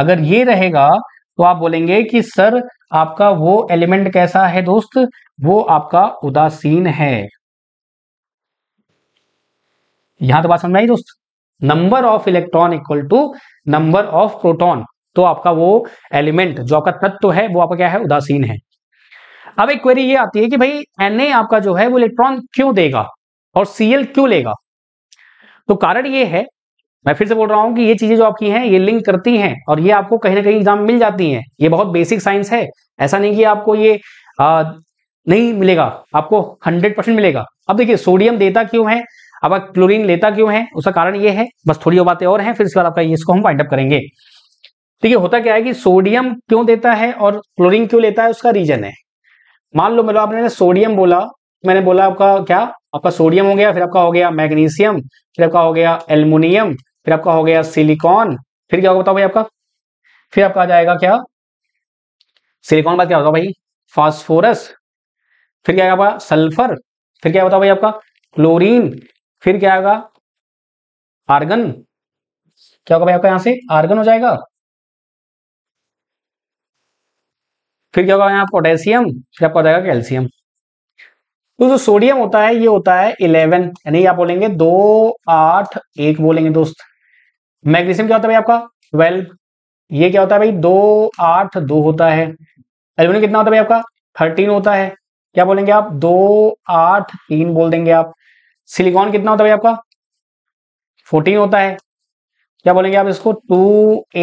अगर ये रहेगा तो आप बोलेंगे कि सर आपका वो एलिमेंट कैसा है दोस्त वो आपका उदासीन है यहां तो बात समझ आई दोस्त number of electron equal to number of proton तो आपका वो एलिमेंट जो आपका तत्व है वो आपका क्या है उदासीन है अब एक क्वेरी ये आती है कि भाई एन आपका जो है वो इलेक्ट्रॉन क्यों देगा और सीएल क्यों लेगा तो कारण ये है मैं फिर से बोल रहा हूं कि ये चीजें जो आपकी हैं ये लिंक करती हैं और ये आपको कहीं ना कहीं एग्जाम मिल जाती हैं ये बहुत बेसिक साइंस है ऐसा नहीं कि आपको ये आ, नहीं मिलेगा आपको हंड्रेड परसेंट मिलेगा अब देखिए सोडियम देता क्यों है अब आप क्लोरीन लेता क्यों है उसका कारण ये है बस थोड़ी बातें और हैं फिर इसके बाद आपका ये इसको हम वाइंड अप करेंगे देखिए होता क्या है कि सोडियम क्यों देता है और क्लोरिन क्यों लेता है उसका रीजन है मान लो मेरा मतलब आपने सोडियम बोला मैंने बोला आपका क्या आपका सोडियम हो गया फिर आपका हो गया मैग्नीशियम फिर आपका हो गया एल्यूमिनियम फिर आपका हो गया सिलिकॉन फिर क्या होगा बताओ भाई आपका फिर आपका आ जाएगा क्या सिलिकॉन बाद क्या होगा भाई फास्फोरस फिर क्या आएगा सल्फर फिर क्या बताओ भाई आपका क्लोरीन फिर क्या आएगा आर्गन क्या होगा भाई आपका यहां से आर्गन हो जाएगा फिर क्या होगा यहाँ पोटेशियम फिर आपका आ जाएगा कैल्शियम तो जो सोडियम होता है ये होता है इलेवन यानी आप बोलेंगे दो आठ एक बोलेंगे दोस्त मैग्नीशियम क्या होता है भाई आपका ट्वेल्व ये क्या होता है भाई दो आठ दो होता है एल्यूमिनियम कितना होता है भाई आपका थर्टीन होता है क्या बोलेंगे आप दो आठ तीन बोल देंगे आप सिलिकॉन कितना होता है भाई आपका फोर्टीन होता है क्या बोलेंगे आप इसको टू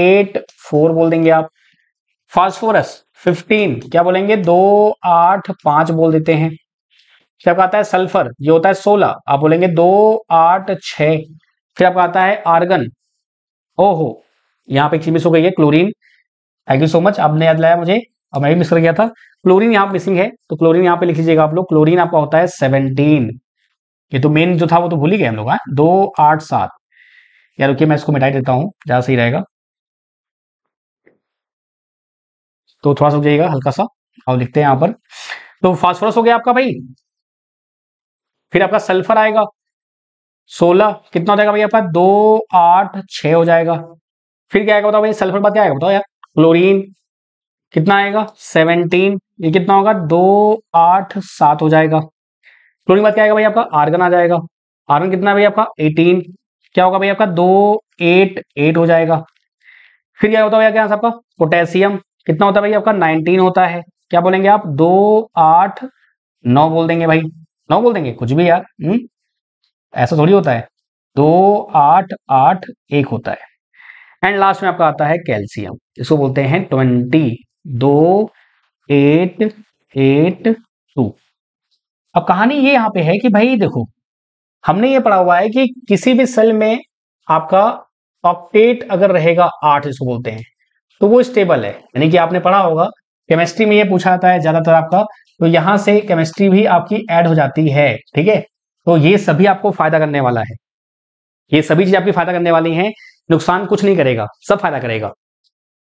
एट फोर बोल देंगे आप फास्फोरस फिफ्टीन क्या बोलेंगे दो आठ पांच बोल देते हैं फिर आपका आता है सल्फर ये होता है सोलह आप बोलेंगे दो आठ छ फिर आपका आता है आर्गन ओहो यहाँ पे एक चीज मिस हो गई है chlorine thank you so much आपने याद लाया मुझे अब मैं भी मिस कर गया था क्लोरीन यहाँ मिसिंग है तो क्लोरीन यहाँ पे लिख लीजिएगा आप लोग क्लोरीन आपका होता है सेवनटीन ये तो मेन जो था वो तो भूल ही गए हम लोग हाँ? दो आठ सात यार ओके मैं इसको मिटाई देता हूँ ज्यादा सही रहेगा तो थोड़ा सा हल्का सा और लिखते हैं यहाँ पर तो फास्फोरस हो गया आपका भाई फिर आपका सल्फर आएगा सोलह कितना हो जाएगा भैया आपका दो आठ छ हो जाएगा फिर क्या आएगा बताओ भैया सल्फर बाद क्या आएगा बताओ यार क्लोरीन कितना आएगा सेवनटीन ये कितना होगा दो आठ सात हो जाएगा क्लोरीन बाद क्या आएगा भैया आपका आर्गन आ जाएगा आर्गन कितना भैया आपका एटीन क्या होगा भैया आपका दो एट एट हो जाएगा फिर क्या होता है भैया क्या आपका पोटेशियम कितना होता है भैया आपका नाइनटीन होता है क्या बोलेंगे आप दो आठ नौ बोल देंगे भाई नौ बोल देंगे कुछ भी यार हम्म ऐसा थोड़ी होता है दो आठ आठ एक होता है एंड लास्ट में आपका आता है कैल्सियम इसको बोलते हैं ट्वेंटी दो एट एट टू अब कहानी ये यहाँ पे है कि भाई देखो हमने ये पढ़ा हुआ है कि किसी भी सेल में आपका ऑक्टेट अगर रहेगा आठ इसको बोलते हैं तो वो स्टेबल है यानी कि आपने पढ़ा होगा केमिस्ट्री में ये पूछा जाता है ज्यादातर आपका तो यहां से केमिस्ट्री भी आपकी ऐड हो जाती है ठीक है तो ये सभी आपको फायदा करने वाला है ये सभी चीज आपकी फायदा करने वाली है नुकसान कुछ नहीं करेगा सब फायदा करेगा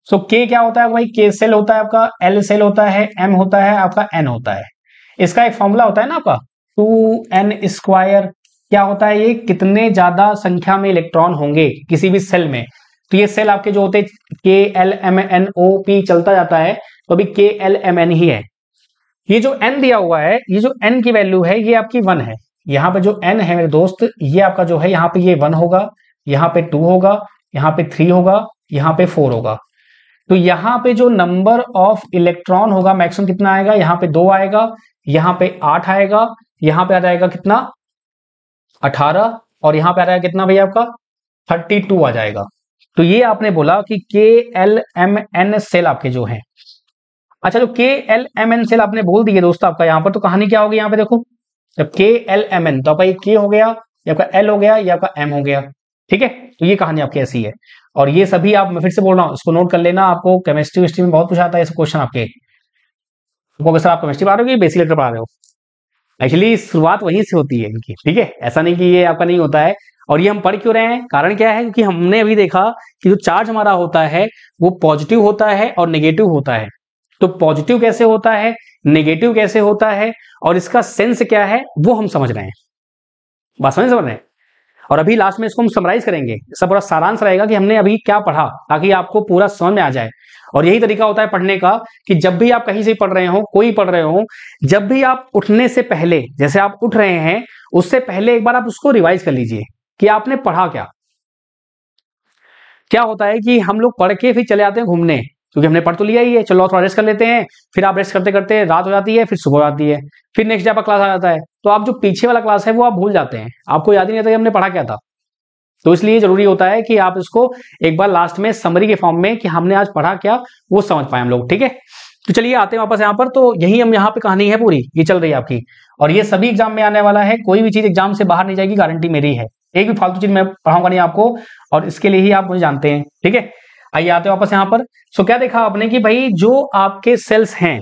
सो so, के क्या होता है भाई के सेल होता है आपका एल सेल होता है एम होता है आपका एन होता है इसका एक फॉर्मूला होता है ना आपका टू एन स्क्वायर क्या होता है ये कितने ज्यादा संख्या में इलेक्ट्रॉन होंगे किसी भी सेल में तो ये सेल आपके जो होते के L M N O P चलता जाता है तो अभी के एल एम एन ही है ये जो एन दिया हुआ है ये जो एन की वैल्यू है ये आपकी वन है यहाँ पे जो एन है मेरे दोस्त ये आपका जो है यहाँ पे ये वन होगा यहाँ पे टू होगा यहाँ पे थ्री होगा यहाँ पे फोर होगा तो यहाँ पे जो नंबर ऑफ इलेक्ट्रॉन होगा मैक्सिमम कितना आएगा यहाँ पे दो आएगा यहाँ पे आठ आएगा यहाँ पे आ जाएगा कितना अठारह और यहाँ पे आ जाएगा कितना भैया आपका थर्टी टू आ जाएगा तो ये आपने बोला कि के एल एम एन सेल आपके जो है अच्छा जो के एल एम एन सेल आपने बोल दिए दोस्तों आपका यहाँ पर तो कहानी क्या होगी यहाँ पे देखो जब के एल एम एन तो आपका ये के हो गया ये आपका एल हो गया ये आपका एम हो गया ठीक है तो ये कहानी आपकी ऐसी है और ये सभी आप मैं फिर से बोल रहा हूँ इसको नोट कर लेना आपको केमिस्ट्री विस्ट्री में बहुत कुछ आता है क्वेश्चन आपके तो सर आप केमिस्ट्री पढ़ा रहे हो बेसिक लेटर पढ़ा रहे हो एक्चुअली शुरुआत वहीं से होती है इनकी ठीक है ऐसा नहीं कि ये आपका नहीं होता है और ये हम पढ़ क्यों रहे हैं कारण क्या है क्योंकि हमने अभी देखा कि जो चार्ज हमारा होता है वो पॉजिटिव होता है और निगेटिव होता है तो पॉजिटिव कैसे होता है नेगेटिव कैसे होता है और इसका सेंस क्या है वो हम समझ रहे हैं बात समझ समझ रहे हैं और अभी लास्ट में इसको हम समराइज करेंगे इसका पूरा सारांश रहेगा कि हमने अभी क्या पढ़ा ताकि आपको पूरा समझ में आ जाए और यही तरीका होता है पढ़ने का कि जब भी आप कहीं से पढ़ रहे हो कोई पढ़ रहे हो जब भी आप उठने से पहले जैसे आप उठ रहे हैं उससे पहले एक बार आप उसको रिवाइज कर लीजिए कि आपने पढ़ा क्या क्या होता है कि हम लोग पढ़ के फिर चले जाते हैं घूमने क्योंकि हमने पढ़ तो लिया ही है चलो थोड़ा रेस्ट कर लेते हैं फिर आप रेस्ट करते करते रात हो जाती है फिर सुबह हो जाती है फिर नेक्स्ट डे आपका क्लास आ जाता है तो आप जो पीछे वाला क्लास है वो आप भूल जाते हैं आपको याद ही नहीं आता कि हमने पढ़ा क्या था तो इसलिए जरूरी होता है कि आप इसको एक बार लास्ट में समरी के फॉर्म में कि हमने आज पढ़ा क्या वो समझ पाए हम लोग ठीक है तो चलिए आते हैं वापस यहाँ पर तो यही हम यहाँ पे कहानी है पूरी ये चल रही है आपकी और ये सभी एग्जाम में आने वाला है कोई भी चीज एग्जाम से बाहर नहीं जाएगी गारंटी मेरी है एक भी फालतू चीज मैं पढ़ाऊंगा नहीं आपको और इसके लिए ही आप मुझे जानते हैं ठीक है आइए आते हो वापस यहाँ पर सो क्या देखा आपने कि भाई जो आपके सेल्स हैं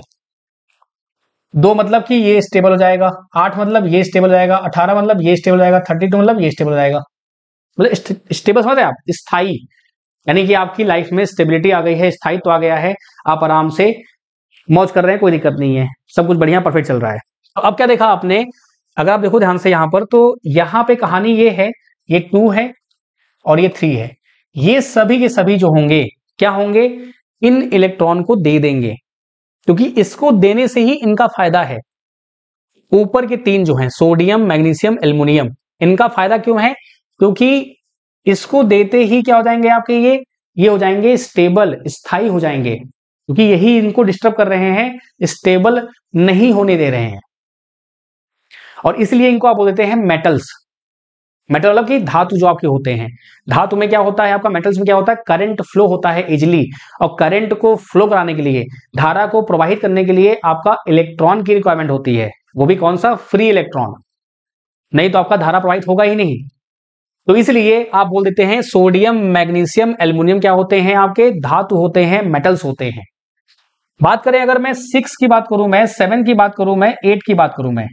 दो मतलब कि ये स्टेबल हो जाएगा आठ मतलब ये स्टेबल हो जाएगा अठारह मतलब ये स्टेबल हो जाएगा थर्टी टू मतलब ये स्टेबल हो जाएगा मतलब स्टेबल समझ आप स्थाई यानी कि आपकी लाइफ में स्टेबिलिटी आ गई है स्थायित्व तो आ गया है आप आराम से मौज कर रहे हैं कोई दिक्कत नहीं है सब कुछ बढ़िया परफेक्ट चल रहा है तो अब क्या देखा आपने अगर आप देखो ध्यान से यहाँ पर तो यहाँ पे कहानी ये है ये टू है और ये थ्री है ये सभी के सभी जो होंगे क्या होंगे इन इलेक्ट्रॉन को दे देंगे क्योंकि इसको देने से ही इनका फायदा है ऊपर के तीन जो हैं सोडियम मैग्नीशियम एल्यूमिनियम इनका फायदा क्यों है क्योंकि इसको देते ही क्या हो जाएंगे आपके ये ये हो जाएंगे स्टेबल स्थाई हो जाएंगे क्योंकि यही इनको डिस्टर्ब कर रहे हैं स्टेबल नहीं होने दे रहे हैं और इसलिए इनको आप बोल देते हैं मेटल्स मेटल मतलब कि धातु जो आपके होते हैं धातु में क्या होता है आपका मेटल्स में क्या होता है करंट फ्लो होता है इजिली और करंट को फ्लो कराने के लिए धारा को प्रवाहित करने के लिए आपका इलेक्ट्रॉन की रिक्वायरमेंट होती है वो भी कौन सा फ्री इलेक्ट्रॉन नहीं तो आपका धारा प्रवाहित होगा ही नहीं तो इसलिए आप बोल देते हैं सोडियम मैग्नीशियम एल्यूमिनियम क्या होते हैं आपके धातु होते हैं मेटल्स होते हैं बात करें अगर मैं सिक्स की बात करूं मैं सेवन की बात करूं मैं एट की बात करूं मैं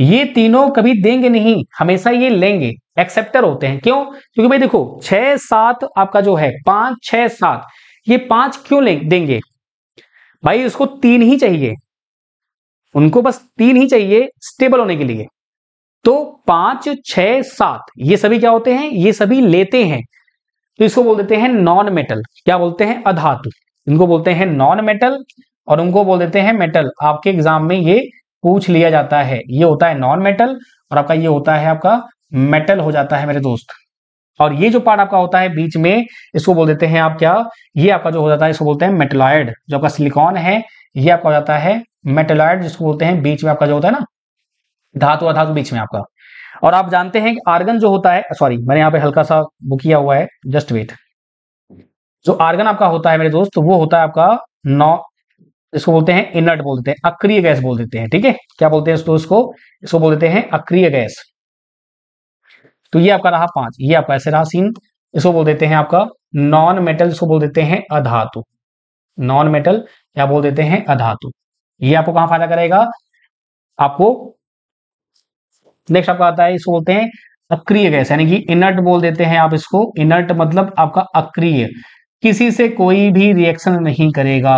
ये तीनों कभी देंगे नहीं हमेशा ये लेंगे एक्सेप्टर होते हैं क्यों क्योंकि भाई देखो छह सात आपका जो है पांच छह सात ये पांच क्यों ले देंगे भाई उसको तीन ही चाहिए उनको बस तीन ही चाहिए स्टेबल होने के लिए तो पांच छ सात ये सभी क्या होते हैं ये सभी लेते हैं तो इसको बोल देते हैं नॉन मेटल क्या बोलते हैं अधातु इनको बोलते हैं नॉन मेटल और उनको बोल देते हैं मेटल आपके एग्जाम में ये पूछ लिया जाता है ये होता है नॉन मेटल और आपका ये होता है आपका मेटल हो जाता है मेरे दोस्त और ये जो पार्ट आपका होता है बीच में इसको बोल देते हैं आप क्या ये आपका जो हो जाता है इसको बोलते हैं मेटलॉयड जो आपका सिलिकॉन है ये आपका हो जाता है मेटलॉयड जिसको बोलते हैं बीच में आपका जो होता है ना धातु अधातु बीच में आपका और आप जानते हैं कि आर्गन जो होता है सॉरी मैंने यहाँ पे हल्का सा वो किया हुआ है जस्ट वेट जो आर्गन आपका होता है मेरे दोस्त वो होता है आपका नॉ इसको बोलते हैं इनर्ट बोल देते हैं अक्रिय गैस बोल देते हैं ठीक है क्या बोलते हैं इसको इसको इसको बोल देते हैं अक्रिय गैस तो ये आपका रहा पांच ये आपका ऐसे रहा सीन इसको बोल देते हैं आपका नॉन मेटल इसको बोल देते हैं अधातु नॉन मेटल क्या बोल देते हैं अधातु ये आपको कहां फायदा करेगा आपको नेक्स्ट आपका आता है इसको बोलते हैं अक्रिय गैस यानी कि इनर्ट बोल देते हैं आप इसको इनर्ट मतलब आपका अक्रिय किसी से कोई भी रिएक्शन नहीं करेगा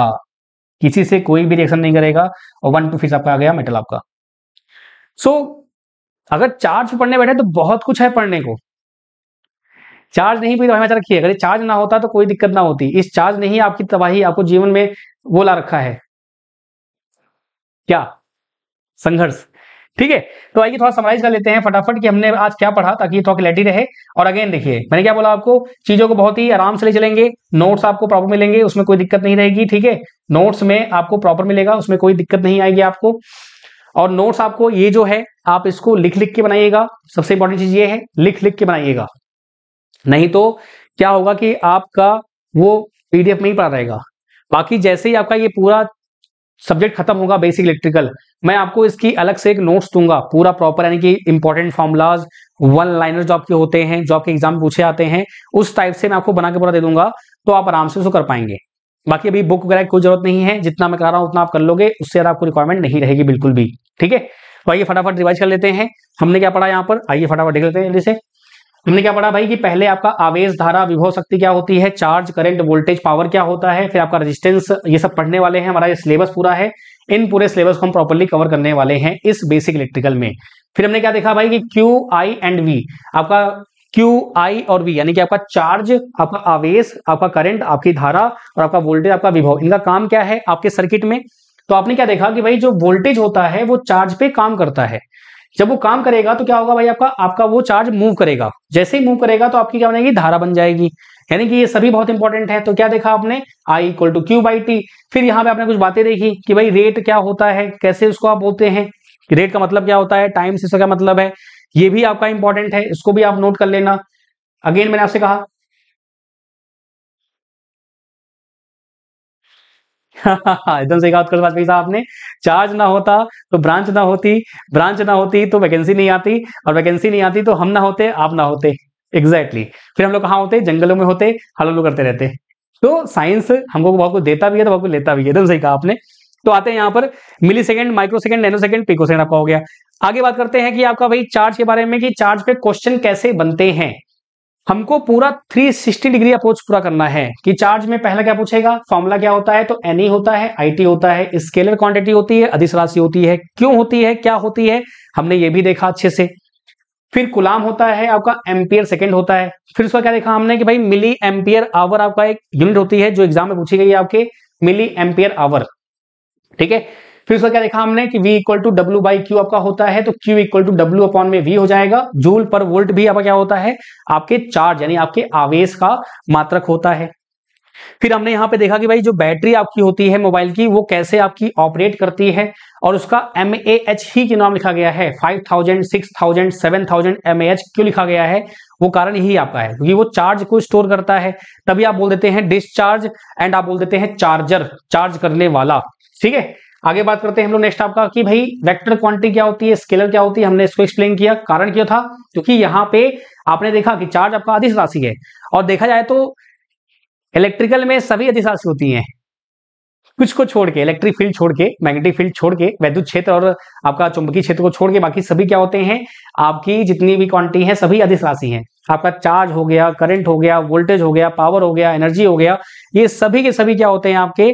किसी से कोई भी रिएक्शन नहीं करेगा और वन टू फिस आपका आ गया मेटल आपका सो so, अगर चार्ज पढ़ने बैठे तो बहुत कुछ है पढ़ने को चार्ज नहीं भी तो हमेशा अच्छा रखिए अगर चार्ज ना होता तो कोई दिक्कत ना होती इस चार्ज ने ही आपकी तबाही आपको जीवन में वो ला रखा है क्या संघर्ष ठीक है तो आइए थोड़ा समराइज कर लेते हैं फटाफट कि हमने आज क्या पढ़ा ताकि थोड़ा क्लैरिटी रहे और अगेन देखिए मैंने क्या बोला आपको चीजों को बहुत ही आराम से ले चलेंगे नोट्स आपको प्रॉपर मिलेंगे उसमें कोई दिक्कत नहीं रहेगी ठीक है नोट्स में आपको प्रॉपर मिलेगा उसमें कोई दिक्कत नहीं आएगी आपको और नोट्स आपको ये जो है आप इसको लिख लिख के बनाइएगा सबसे इंपॉर्टेंट चीज ये है लिख लिख के बनाइएगा नहीं तो क्या होगा कि आपका वो पीडीएफ में ही पड़ा रहेगा बाकी जैसे ही आपका ये पूरा सब्जेक्ट खत्म होगा बेसिक इलेक्ट्रिकल मैं आपको इसकी अलग से एक नोट्स दूंगा पूरा प्रॉपर यानी कि इंपॉर्टेंट फॉर्मुलाज वन लाइनर जो आपके होते हैं जो आपके एग्जाम पूछे आते हैं उस टाइप से मैं आपको बना के पूरा दे दूंगा तो आप आराम से उसको कर पाएंगे बाकी अभी बुक वगैरह की कोई जरूरत नहीं है जितना मैं करा रहा हूं उतना आप कर लोगे उससे ज्यादा आपको रिक्वायरमेंट नहीं रहेगी बिल्कुल भी ठीक है तो आइए फटाफट रिवाइज कर लेते हैं हमने क्या पढ़ा यहाँ पर आइए फटाफट देख लेते हैं जल्दी से हमने क्या पढ़ा भाई कि पहले आपका आवेश धारा विभव शक्ति क्या होती है चार्ज करंट वोल्टेज पावर क्या होता है फिर आपका रेजिस्टेंस ये सब पढ़ने वाले हैं हमारा ये सिलेबस पूरा है इन पूरे सिलेबस को हम प्रॉपरली कवर करने वाले हैं इस बेसिक इलेक्ट्रिकल में फिर हमने क्या देखा भाई कि क्यू आई एंड वी आपका क्यू आई और वी यानी कि आपका चार्ज आपका आवेश आपका करंट आपकी धारा और आपका वोल्टेज आपका विभव इनका काम क्या है आपके सर्किट में तो आपने क्या देखा कि भाई जो वोल्टेज होता है वो चार्ज पे काम करता है जब वो काम करेगा तो क्या होगा भाई आपका आपका वो चार्ज मूव करेगा जैसे ही मूव करेगा तो आपकी क्या बनेगी धारा बन जाएगी यानी कि ये सभी बहुत इंपॉर्टेंट है तो क्या देखा आपने I equal to Q by T फिर यहाँ पे आपने कुछ बातें देखी कि भाई रेट क्या होता है कैसे उसको आप बोलते हैं रेट का मतलब क्या होता है टाइम से इसका क्या मतलब है ये भी आपका इंपॉर्टेंट है इसको भी आप नोट कर लेना अगेन मैंने आपसे कहा एकदम सही कहा उत्कर्ष वाजपेयी साहब आपने चार्ज ना होता तो ब्रांच ना होती ब्रांच ना होती तो वैकेंसी नहीं आती और वैकेंसी नहीं आती तो हम ना होते आप ना होते एग्जैक्टली exactly. फिर हम लोग कहाँ होते जंगलों में होते हलोलो करते रहते तो साइंस हमको बहुत कुछ देता भी है तो बहुत कुछ लेता भी है एकदम सही कहा आपने तो आते हैं यहाँ पर millisecond microsecond nanosecond picosecond आपका हो गया आगे बात करते हैं कि आपका भाई चार्ज के बारे में कि चार्ज पे क्वेश्चन कैसे बनते हैं हमको पूरा 360 डिग्री अप्रोच पूरा करना है कि चार्ज में पहला क्या पूछेगा फॉर्मूला क्या होता है तो एन e होता है आई होता है स्केलर क्वांटिटी होती है अधिस राशि होती है क्यों होती है क्या होती है हमने ये भी देखा अच्छे से फिर गुलाम होता है आपका एम्पियर सेकंड होता है फिर उसका क्या देखा हमने कि भाई मिली एम्पियर आवर आपका एक यूनिट होती है जो एग्जाम में पूछी गई है आपके मिली एम्पियर आवर ठीक है फिर उसका क्या देखा हमने कि V equal to W by Q आपका होता है तो Q equal to W upon में V हो जाएगा जूल पर वोल्ट भी आपका क्या होता है आपके चार्ज यानी आपके आवेश का मात्रक होता है फिर हमने यहां पे देखा कि भाई जो बैटरी आपकी होती है मोबाइल की वो कैसे आपकी ऑपरेट करती है और उसका एम ए एच ही क्यों नाम लिखा गया है five thousand six thousand seven thousand M A H क्यों लिखा गया है वो कारण यही आपका है क्योंकि वो चार्ज को स्टोर करता है तभी आप बोल देते हैं डिस्चार्ज एंड आप बोल देते हैं चार्जर चार्ज करने वाला ठीक है आगे बात करते हैं हम लोग नेक्स्ट आपका कि भाई वेक्टर क्वांटिटी क्या होती है स्केलर क्या होती है हमने इसको एक्सप्लेन किया कारण क्यों था क्योंकि यहाँ पे आपने देखा कि चार्ज आपका अधिस राशि है और देखा जाए तो इलेक्ट्रिकल में सभी अधिस राशि होती है कुछ को छोड़ के इलेक्ट्रिक फील्ड छोड़ के मैग्नेटिक फील्ड छोड़ के वैद्युत क्षेत्र और आपका चुंबकीय क्षेत्र को छोड़ के बाकी सभी क्या होते हैं आपकी जितनी भी क्वांटिटी है सभी अधिस राशि है आपका चार्ज हो गया करंट हो गया वोल्टेज हो गया पावर हो गया एनर्जी हो गया ये सभी के सभी क्या होते हैं आपके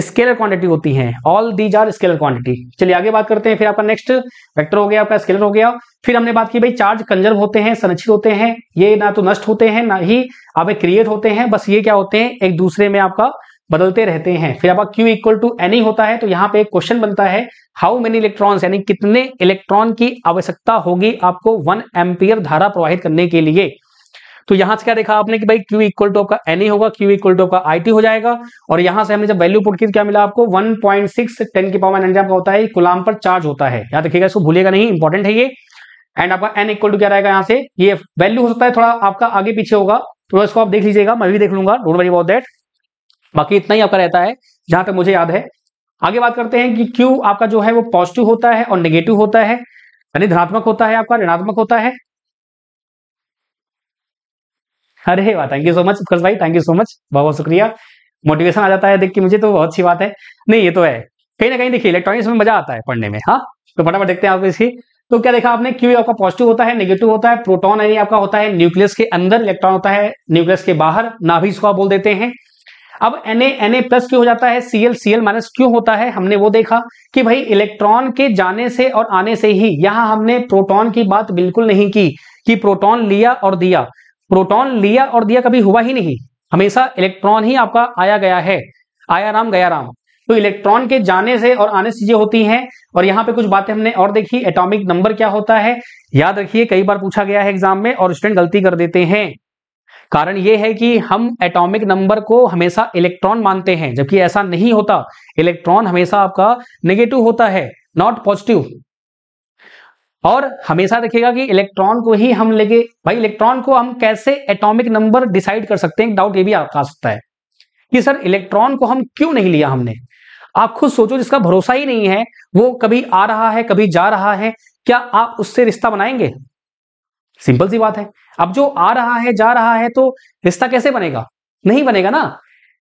स्केलर क्वांटिटी होती हैं all these are scalar quantity चलिए आगे बात करते हैं फिर आपका नेक्स्ट वेक्टर हो गया आपका स्केलर हो गया फिर हमने बात की भाई चार्ज कंजर्व होते हैं संरक्षित होते हैं ये ना तो नष्ट होते हैं ना ही आप क्रिएट होते हैं बस ये क्या होते हैं एक दूसरे में आपका बदलते रहते हैं फिर आपका क्यू इक्वल टू एनी होता है तो यहाँ पे एक क्वेश्चन बनता है हाउ मेनी इलेक्ट्रॉन्स यानी कितने इलेक्ट्रॉन की आवश्यकता होगी आपको वन एम्पियर धारा प्रवाहित करने के लिए तो यहां से क्या देखा आपने कि भाई क्यू इक्वल टू आपका एन होगा क्यू इक्वल टू आपका आई हो जाएगा और यहां से हमने जब वैल्यू पुट की तो क्या मिला आपको 1.6 पॉइंट सिक्स टेन की पावर एन का होता है गुलाम पर चार्ज होता है याद रखिएगा इसको भूलिएगा नहीं इंपॉर्टेंट है ये एंड आपका एन इक्वल टू क्या रहेगा यहाँ से ये वैल्यू हो सकता है थोड़ा आपका आगे पीछे होगा तो इसको आप देख लीजिएगा मैं भी देख लूंगा डोंट वरी अबाउट दैट बाकी इतना ही आपका रहता है जहां तक मुझे याद है आगे बात करते हैं कि क्यू आपका जो है वो पॉजिटिव होता है और निगेटिव होता है यानी धनात्मक होता है आपका ऋणात्मक होता है अरे वाह thank you so much Utkarsh भाई थैंक यू सो मच बहुत बहुत शुक्रिया मोटिवेशन आ जाता है देख के मुझे तो बहुत अच्छी बात है नहीं ये तो है कहीं ना कहीं देखिए इलेक्ट्रॉनिक्स में मजा आता है पढ़ने में हाँ तो फटाफट देखते हैं आप इसकी तो क्या देखा आपने क्यू आपका पॉजिटिव होता है नेगेटिव होता है प्रोटॉन यानी आपका होता है न्यूक्लियस के अंदर इलेक्ट्रॉन होता है न्यूक्लियस के बाहर नाभि इसको बोल देते हैं अब Na Na प्लस क्यों हो जाता है Cl Cl माइनस क्यों होता है हमने वो देखा कि भाई इलेक्ट्रॉन के जाने से और आने से ही यहां हमने प्रोटॉन की बात बिल्कुल नहीं की कि प्रोटॉन लिया और दिया प्रोटॉन लिया और दिया कभी हुआ ही नहीं हमेशा इलेक्ट्रॉन ही आपका आया गया है आया राम गया राम तो इलेक्ट्रॉन के जाने से और आने से चीजें होती हैं और यहाँ पे कुछ बातें हमने और देखी एटॉमिक नंबर क्या होता है याद रखिए कई बार पूछा गया है एग्जाम में और स्टूडेंट गलती कर देते हैं कारण यह है कि हम एटॉमिक नंबर को हमेशा इलेक्ट्रॉन मानते हैं जबकि ऐसा नहीं होता इलेक्ट्रॉन हमेशा आपका नेगेटिव होता है नॉट पॉजिटिव और हमेशा देखिएगा कि इलेक्ट्रॉन को ही हम लेके भाई इलेक्ट्रॉन को हम कैसे एटॉमिक नंबर डिसाइड कर सकते हैं डाउट ये भी आ सकता है कि सर इलेक्ट्रॉन को हम क्यों नहीं लिया हमने आप खुद सोचो जिसका भरोसा ही नहीं है वो कभी आ रहा है कभी जा रहा है क्या आप उससे रिश्ता बनाएंगे सिंपल सी बात है अब जो आ रहा है जा रहा है तो रिश्ता कैसे बनेगा नहीं बनेगा ना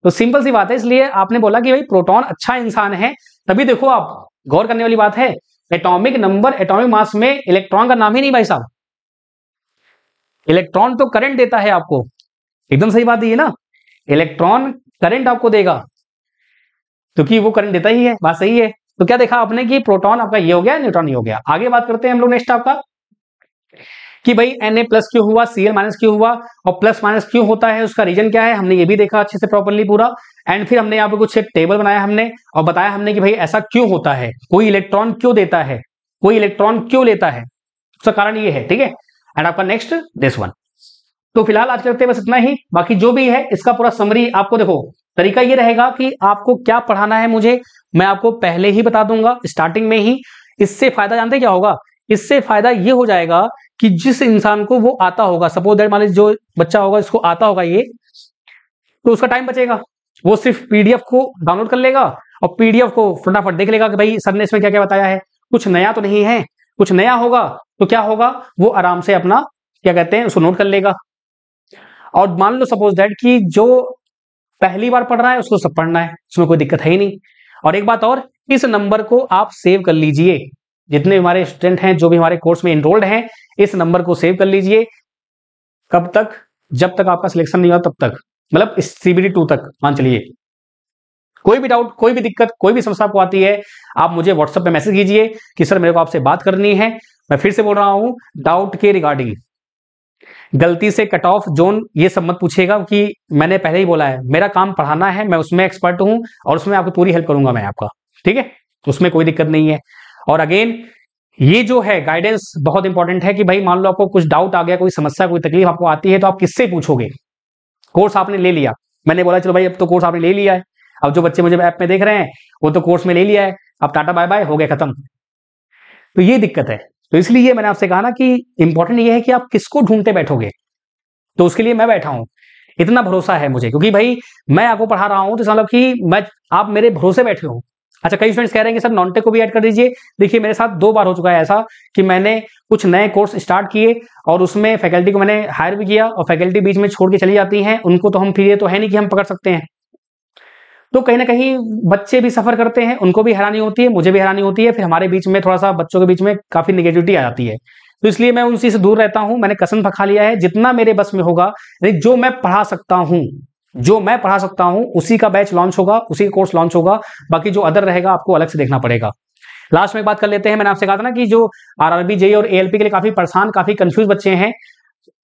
तो सिंपल सी बात है इसलिए आपने बोला कि भाई प्रोटॉन अच्छा इंसान है तभी देखो आप गौर करने वाली बात है एटॉमिक नंबर एटॉमिक मास में इलेक्ट्रॉन का नाम ही नहीं भाई साहब इलेक्ट्रॉन तो करंट देता है आपको एकदम सही बात है ना इलेक्ट्रॉन करंट आपको देगा क्योंकि वो करंट देता ही है बात सही है तो क्या देखा आपने कि प्रोटॉन आपका ये हो गया न्यूट्रॉन ये हो गया आगे बात करते हैं हम लोग नेक्स्ट आपका कि भाई एन ए प्लस क्यों हुआ सी एल माइनस क्यों हुआ और प्लस माइनस क्यों होता है उसका रीजन क्या है हमने ये भी देखा अच्छे से प्रॉपरली पूरा एंड फिर हमने यहाँ पे कुछ एक टेबल बनाया हमने और बताया हमने कि भाई ऐसा क्यों होता है कोई इलेक्ट्रॉन क्यों देता है कोई इलेक्ट्रॉन क्यों लेता है उसका कारण ये है ठीक है एंड आपका नेक्स्ट दिस वन तो फिलहाल आज करते बस इतना ही बाकी जो भी है इसका पूरा समरी आपको देखो तरीका ये रहेगा कि आपको क्या पढ़ाना है मुझे मैं आपको पहले ही बता दूंगा स्टार्टिंग में ही इससे फायदा जानते क्या होगा इससे फायदा ये हो जाएगा कि जिस इंसान को वो आता होगा सपोज दैट मान लीजिए जो बच्चा होगा इसको आता होगा ये तो उसका टाइम बचेगा वो सिर्फ पीडीएफ को डाउनलोड कर लेगा और पीडीएफ को फटाफट देख लेगा कि भाई सर ने इसमें क्या क्या बताया है कुछ नया तो नहीं है कुछ नया होगा तो क्या होगा वो आराम से अपना क्या कहते हैं उसको नोट कर लेगा और मान लो सपोज दैट कि जो पहली बार पढ़ रहा है उसको सब पढ़ना है उसमें कोई दिक्कत है ही नहीं और एक बात और इस नंबर को आप सेव कर लीजिए जितने हमारे स्टूडेंट हैं जो भी हमारे कोर्स में इनरोल्ड हैं इस नंबर को सेव कर लीजिए कब तक जब तक आपका सिलेक्शन नहीं हुआ तब तक मतलब सीबीडी टू तक मान चलिए कोई भी डाउट कोई भी दिक्कत कोई भी समस्या आपको आती है आप मुझे व्हाट्सएप पे मैसेज कीजिए कि सर मेरे को आपसे बात करनी है मैं फिर से बोल रहा हूं डाउट के रिगार्डिंग गलती से कट ऑफ जोन ये सब मत पूछेगा कि मैंने पहले ही बोला है मेरा काम पढ़ाना है मैं उसमें एक्सपर्ट हूं और उसमें आपको पूरी हेल्प करूंगा मैं आपका ठीक है उसमें कोई दिक्कत नहीं है और अगेन ये जो है गाइडेंस बहुत इंपॉर्टेंट है कि भाई मान लो आपको कुछ डाउट आ गया कोई समस्या कोई तकलीफ आपको आती है तो आप किससे पूछोगे कोर्स आपने ले लिया मैंने बोला चलो भाई अब तो कोर्स आपने ले लिया है अब जो बच्चे मुझे ऐप में देख रहे हैं वो तो कोर्स में ले लिया है अब टाटा बाय बाय हो गया खत्म तो ये दिक्कत है तो इसलिए मैंने आपसे कहा ना कि इंपॉर्टेंट ये है कि आप किसको ढूंढते बैठोगे तो उसके लिए मैं बैठा हूं इतना भरोसा है मुझे क्योंकि भाई मैं आपको पढ़ा रहा हूं तो मतलब कि मैं आप मेरे भरोसे बैठे हूँ अच्छा कई स्टूडेंट्स कह रहे हैं कि सर नॉनटेक को भी ऐड कर दीजिए देखिए मेरे साथ दो बार हो चुका है ऐसा कि मैंने कुछ नए कोर्स स्टार्ट किए और उसमें फैकल्टी को मैंने हायर भी किया और फैकल्टी बीच में छोड़ के चली जाती है उनको तो हम फिर ये तो है नहीं कि हम पकड़ सकते हैं तो कहीं ना कहीं बच्चे भी सफर करते हैं उनको भी हैरानी होती है मुझे भी हैरानी होती है फिर हमारे बीच में थोड़ा सा बच्चों के बीच में काफी निगेटिविटी आ जाती है तो इसलिए मैं उन चीज से दूर रहता हूं मैंने कसम फखा लिया है जितना मेरे बस में होगा जो मैं पढ़ा सकता हूं जो मैं पढ़ा सकता हूं उसी का बैच लॉन्च होगा उसी का कोर्स लॉन्च होगा बाकी जो अदर रहेगा आपको अलग से देखना पड़ेगा लास्ट में एक बात कर लेते हैं मैंने आपसे कहा था ना कि जो आरआरबी जेई और एएलपी के लिए काफी परेशान काफी कंफ्यूज बच्चे हैं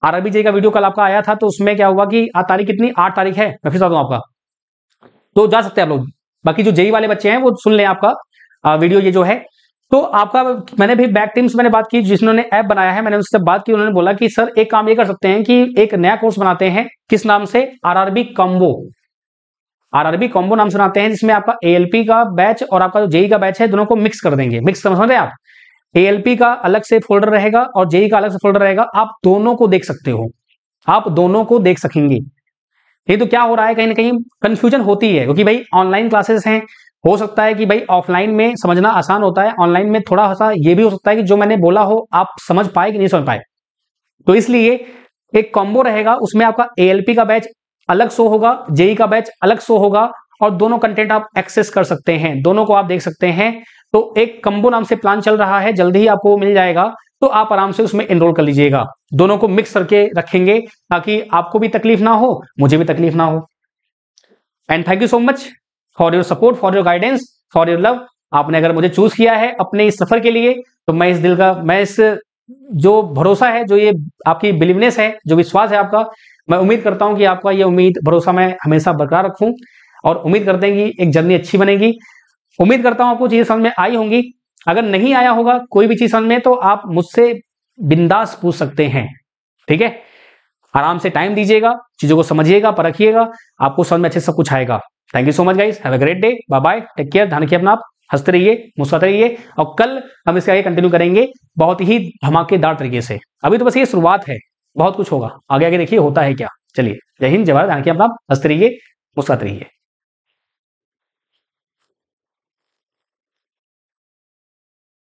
आरआरबी जेई का वीडियो कल आपका आया था तो उसमें क्या हुआ कि आज तारीख कितनी आठ तारीख है मैं फिर आपका तो जा सकते हैं आप लोग बाकी जो जेई वाले बच्चे हैं वो सुन ले आपका वीडियो ये जो है तो आपका मैंने भी बैक टीम से मैंने बात की जिन्होंने ऐप बनाया है मैंने उनसे बात की उन्होंने बोला कि सर एक काम ये कर सकते हैं कि एक नया कोर्स बनाते हैं किस नाम से आरआरबी कॉम्बो आरआरबी कॉम्बो नाम सुनाते हैं जिसमें आपका एएलपी का बैच और आपका जो जेई e e का बैच है दोनों को मिक्स कर देंगे मिक्स समझ रहे आप एएलपी का अलग से फोल्डर रहेगा और जेई e का अलग से फोल्डर रहेगा आप दोनों को देख सकते हो आप दोनों को देख सकेंगे ये तो क्या हो रहा है कहीं ना कहीं कंफ्यूजन होती है क्योंकि भाई ऑनलाइन क्लासेस हैं हो सकता है कि भाई ऑफलाइन में समझना आसान होता है ऑनलाइन में थोड़ा सा ये भी हो सकता है कि जो मैंने बोला हो आप समझ पाए कि नहीं समझ पाए तो इसलिए एक कॉम्बो रहेगा उसमें आपका ए का बैच अलग शो होगा जेई e का बैच अलग शो होगा और दोनों कंटेंट आप एक्सेस कर सकते हैं दोनों को आप देख सकते हैं तो एक कम्बो नाम से प्लान चल रहा है जल्दी ही आपको मिल जाएगा तो आप आराम से उसमें एनरोल कर लीजिएगा दोनों को मिक्स करके रखेंगे ताकि आपको भी तकलीफ ना हो मुझे भी तकलीफ ना हो and thank you so much for your support for your guidance for your love आपने अगर मुझे चूज किया है अपने इस सफर के लिए तो मैं इस दिल का मैं इस जो भरोसा है जो ये आपकी बिलीवनेस है जो विश्वास है आपका मैं उम्मीद करता हूं कि आपका ये उम्मीद भरोसा मैं हमेशा बरकरार रखूं और उम्मीद करते हैं कि एक जर्नी अच्छी बनेगी उम्मीद करता हूं आपको चीज़ समझ में आई होंगी अगर नहीं आया होगा कोई भी चीज़ समझ में तो आप मुझसे बिंदास पूछ सकते हैं ठीक है आराम से टाइम दीजिएगा चीज़ों को समझिएगा परखिएगा आपको समझ में अच्छे सब कुछ आएगा thank you so much guys have a great day bye bye take care ध्यान रखिए अपना आप हंसते रहिए मुस्कुराते रहिए और कल हम इसके आगे कंटिन्यू करेंगे बहुत ही धमाकेदार तरीके से अभी तो बस ये शुरुआत है बहुत कुछ होगा आगे आगे देखिए होता है क्या चलिए जय हिंद जय भारत ध्यान रखिए अपना आप हंसते रहिए मुस्कुराते रहिए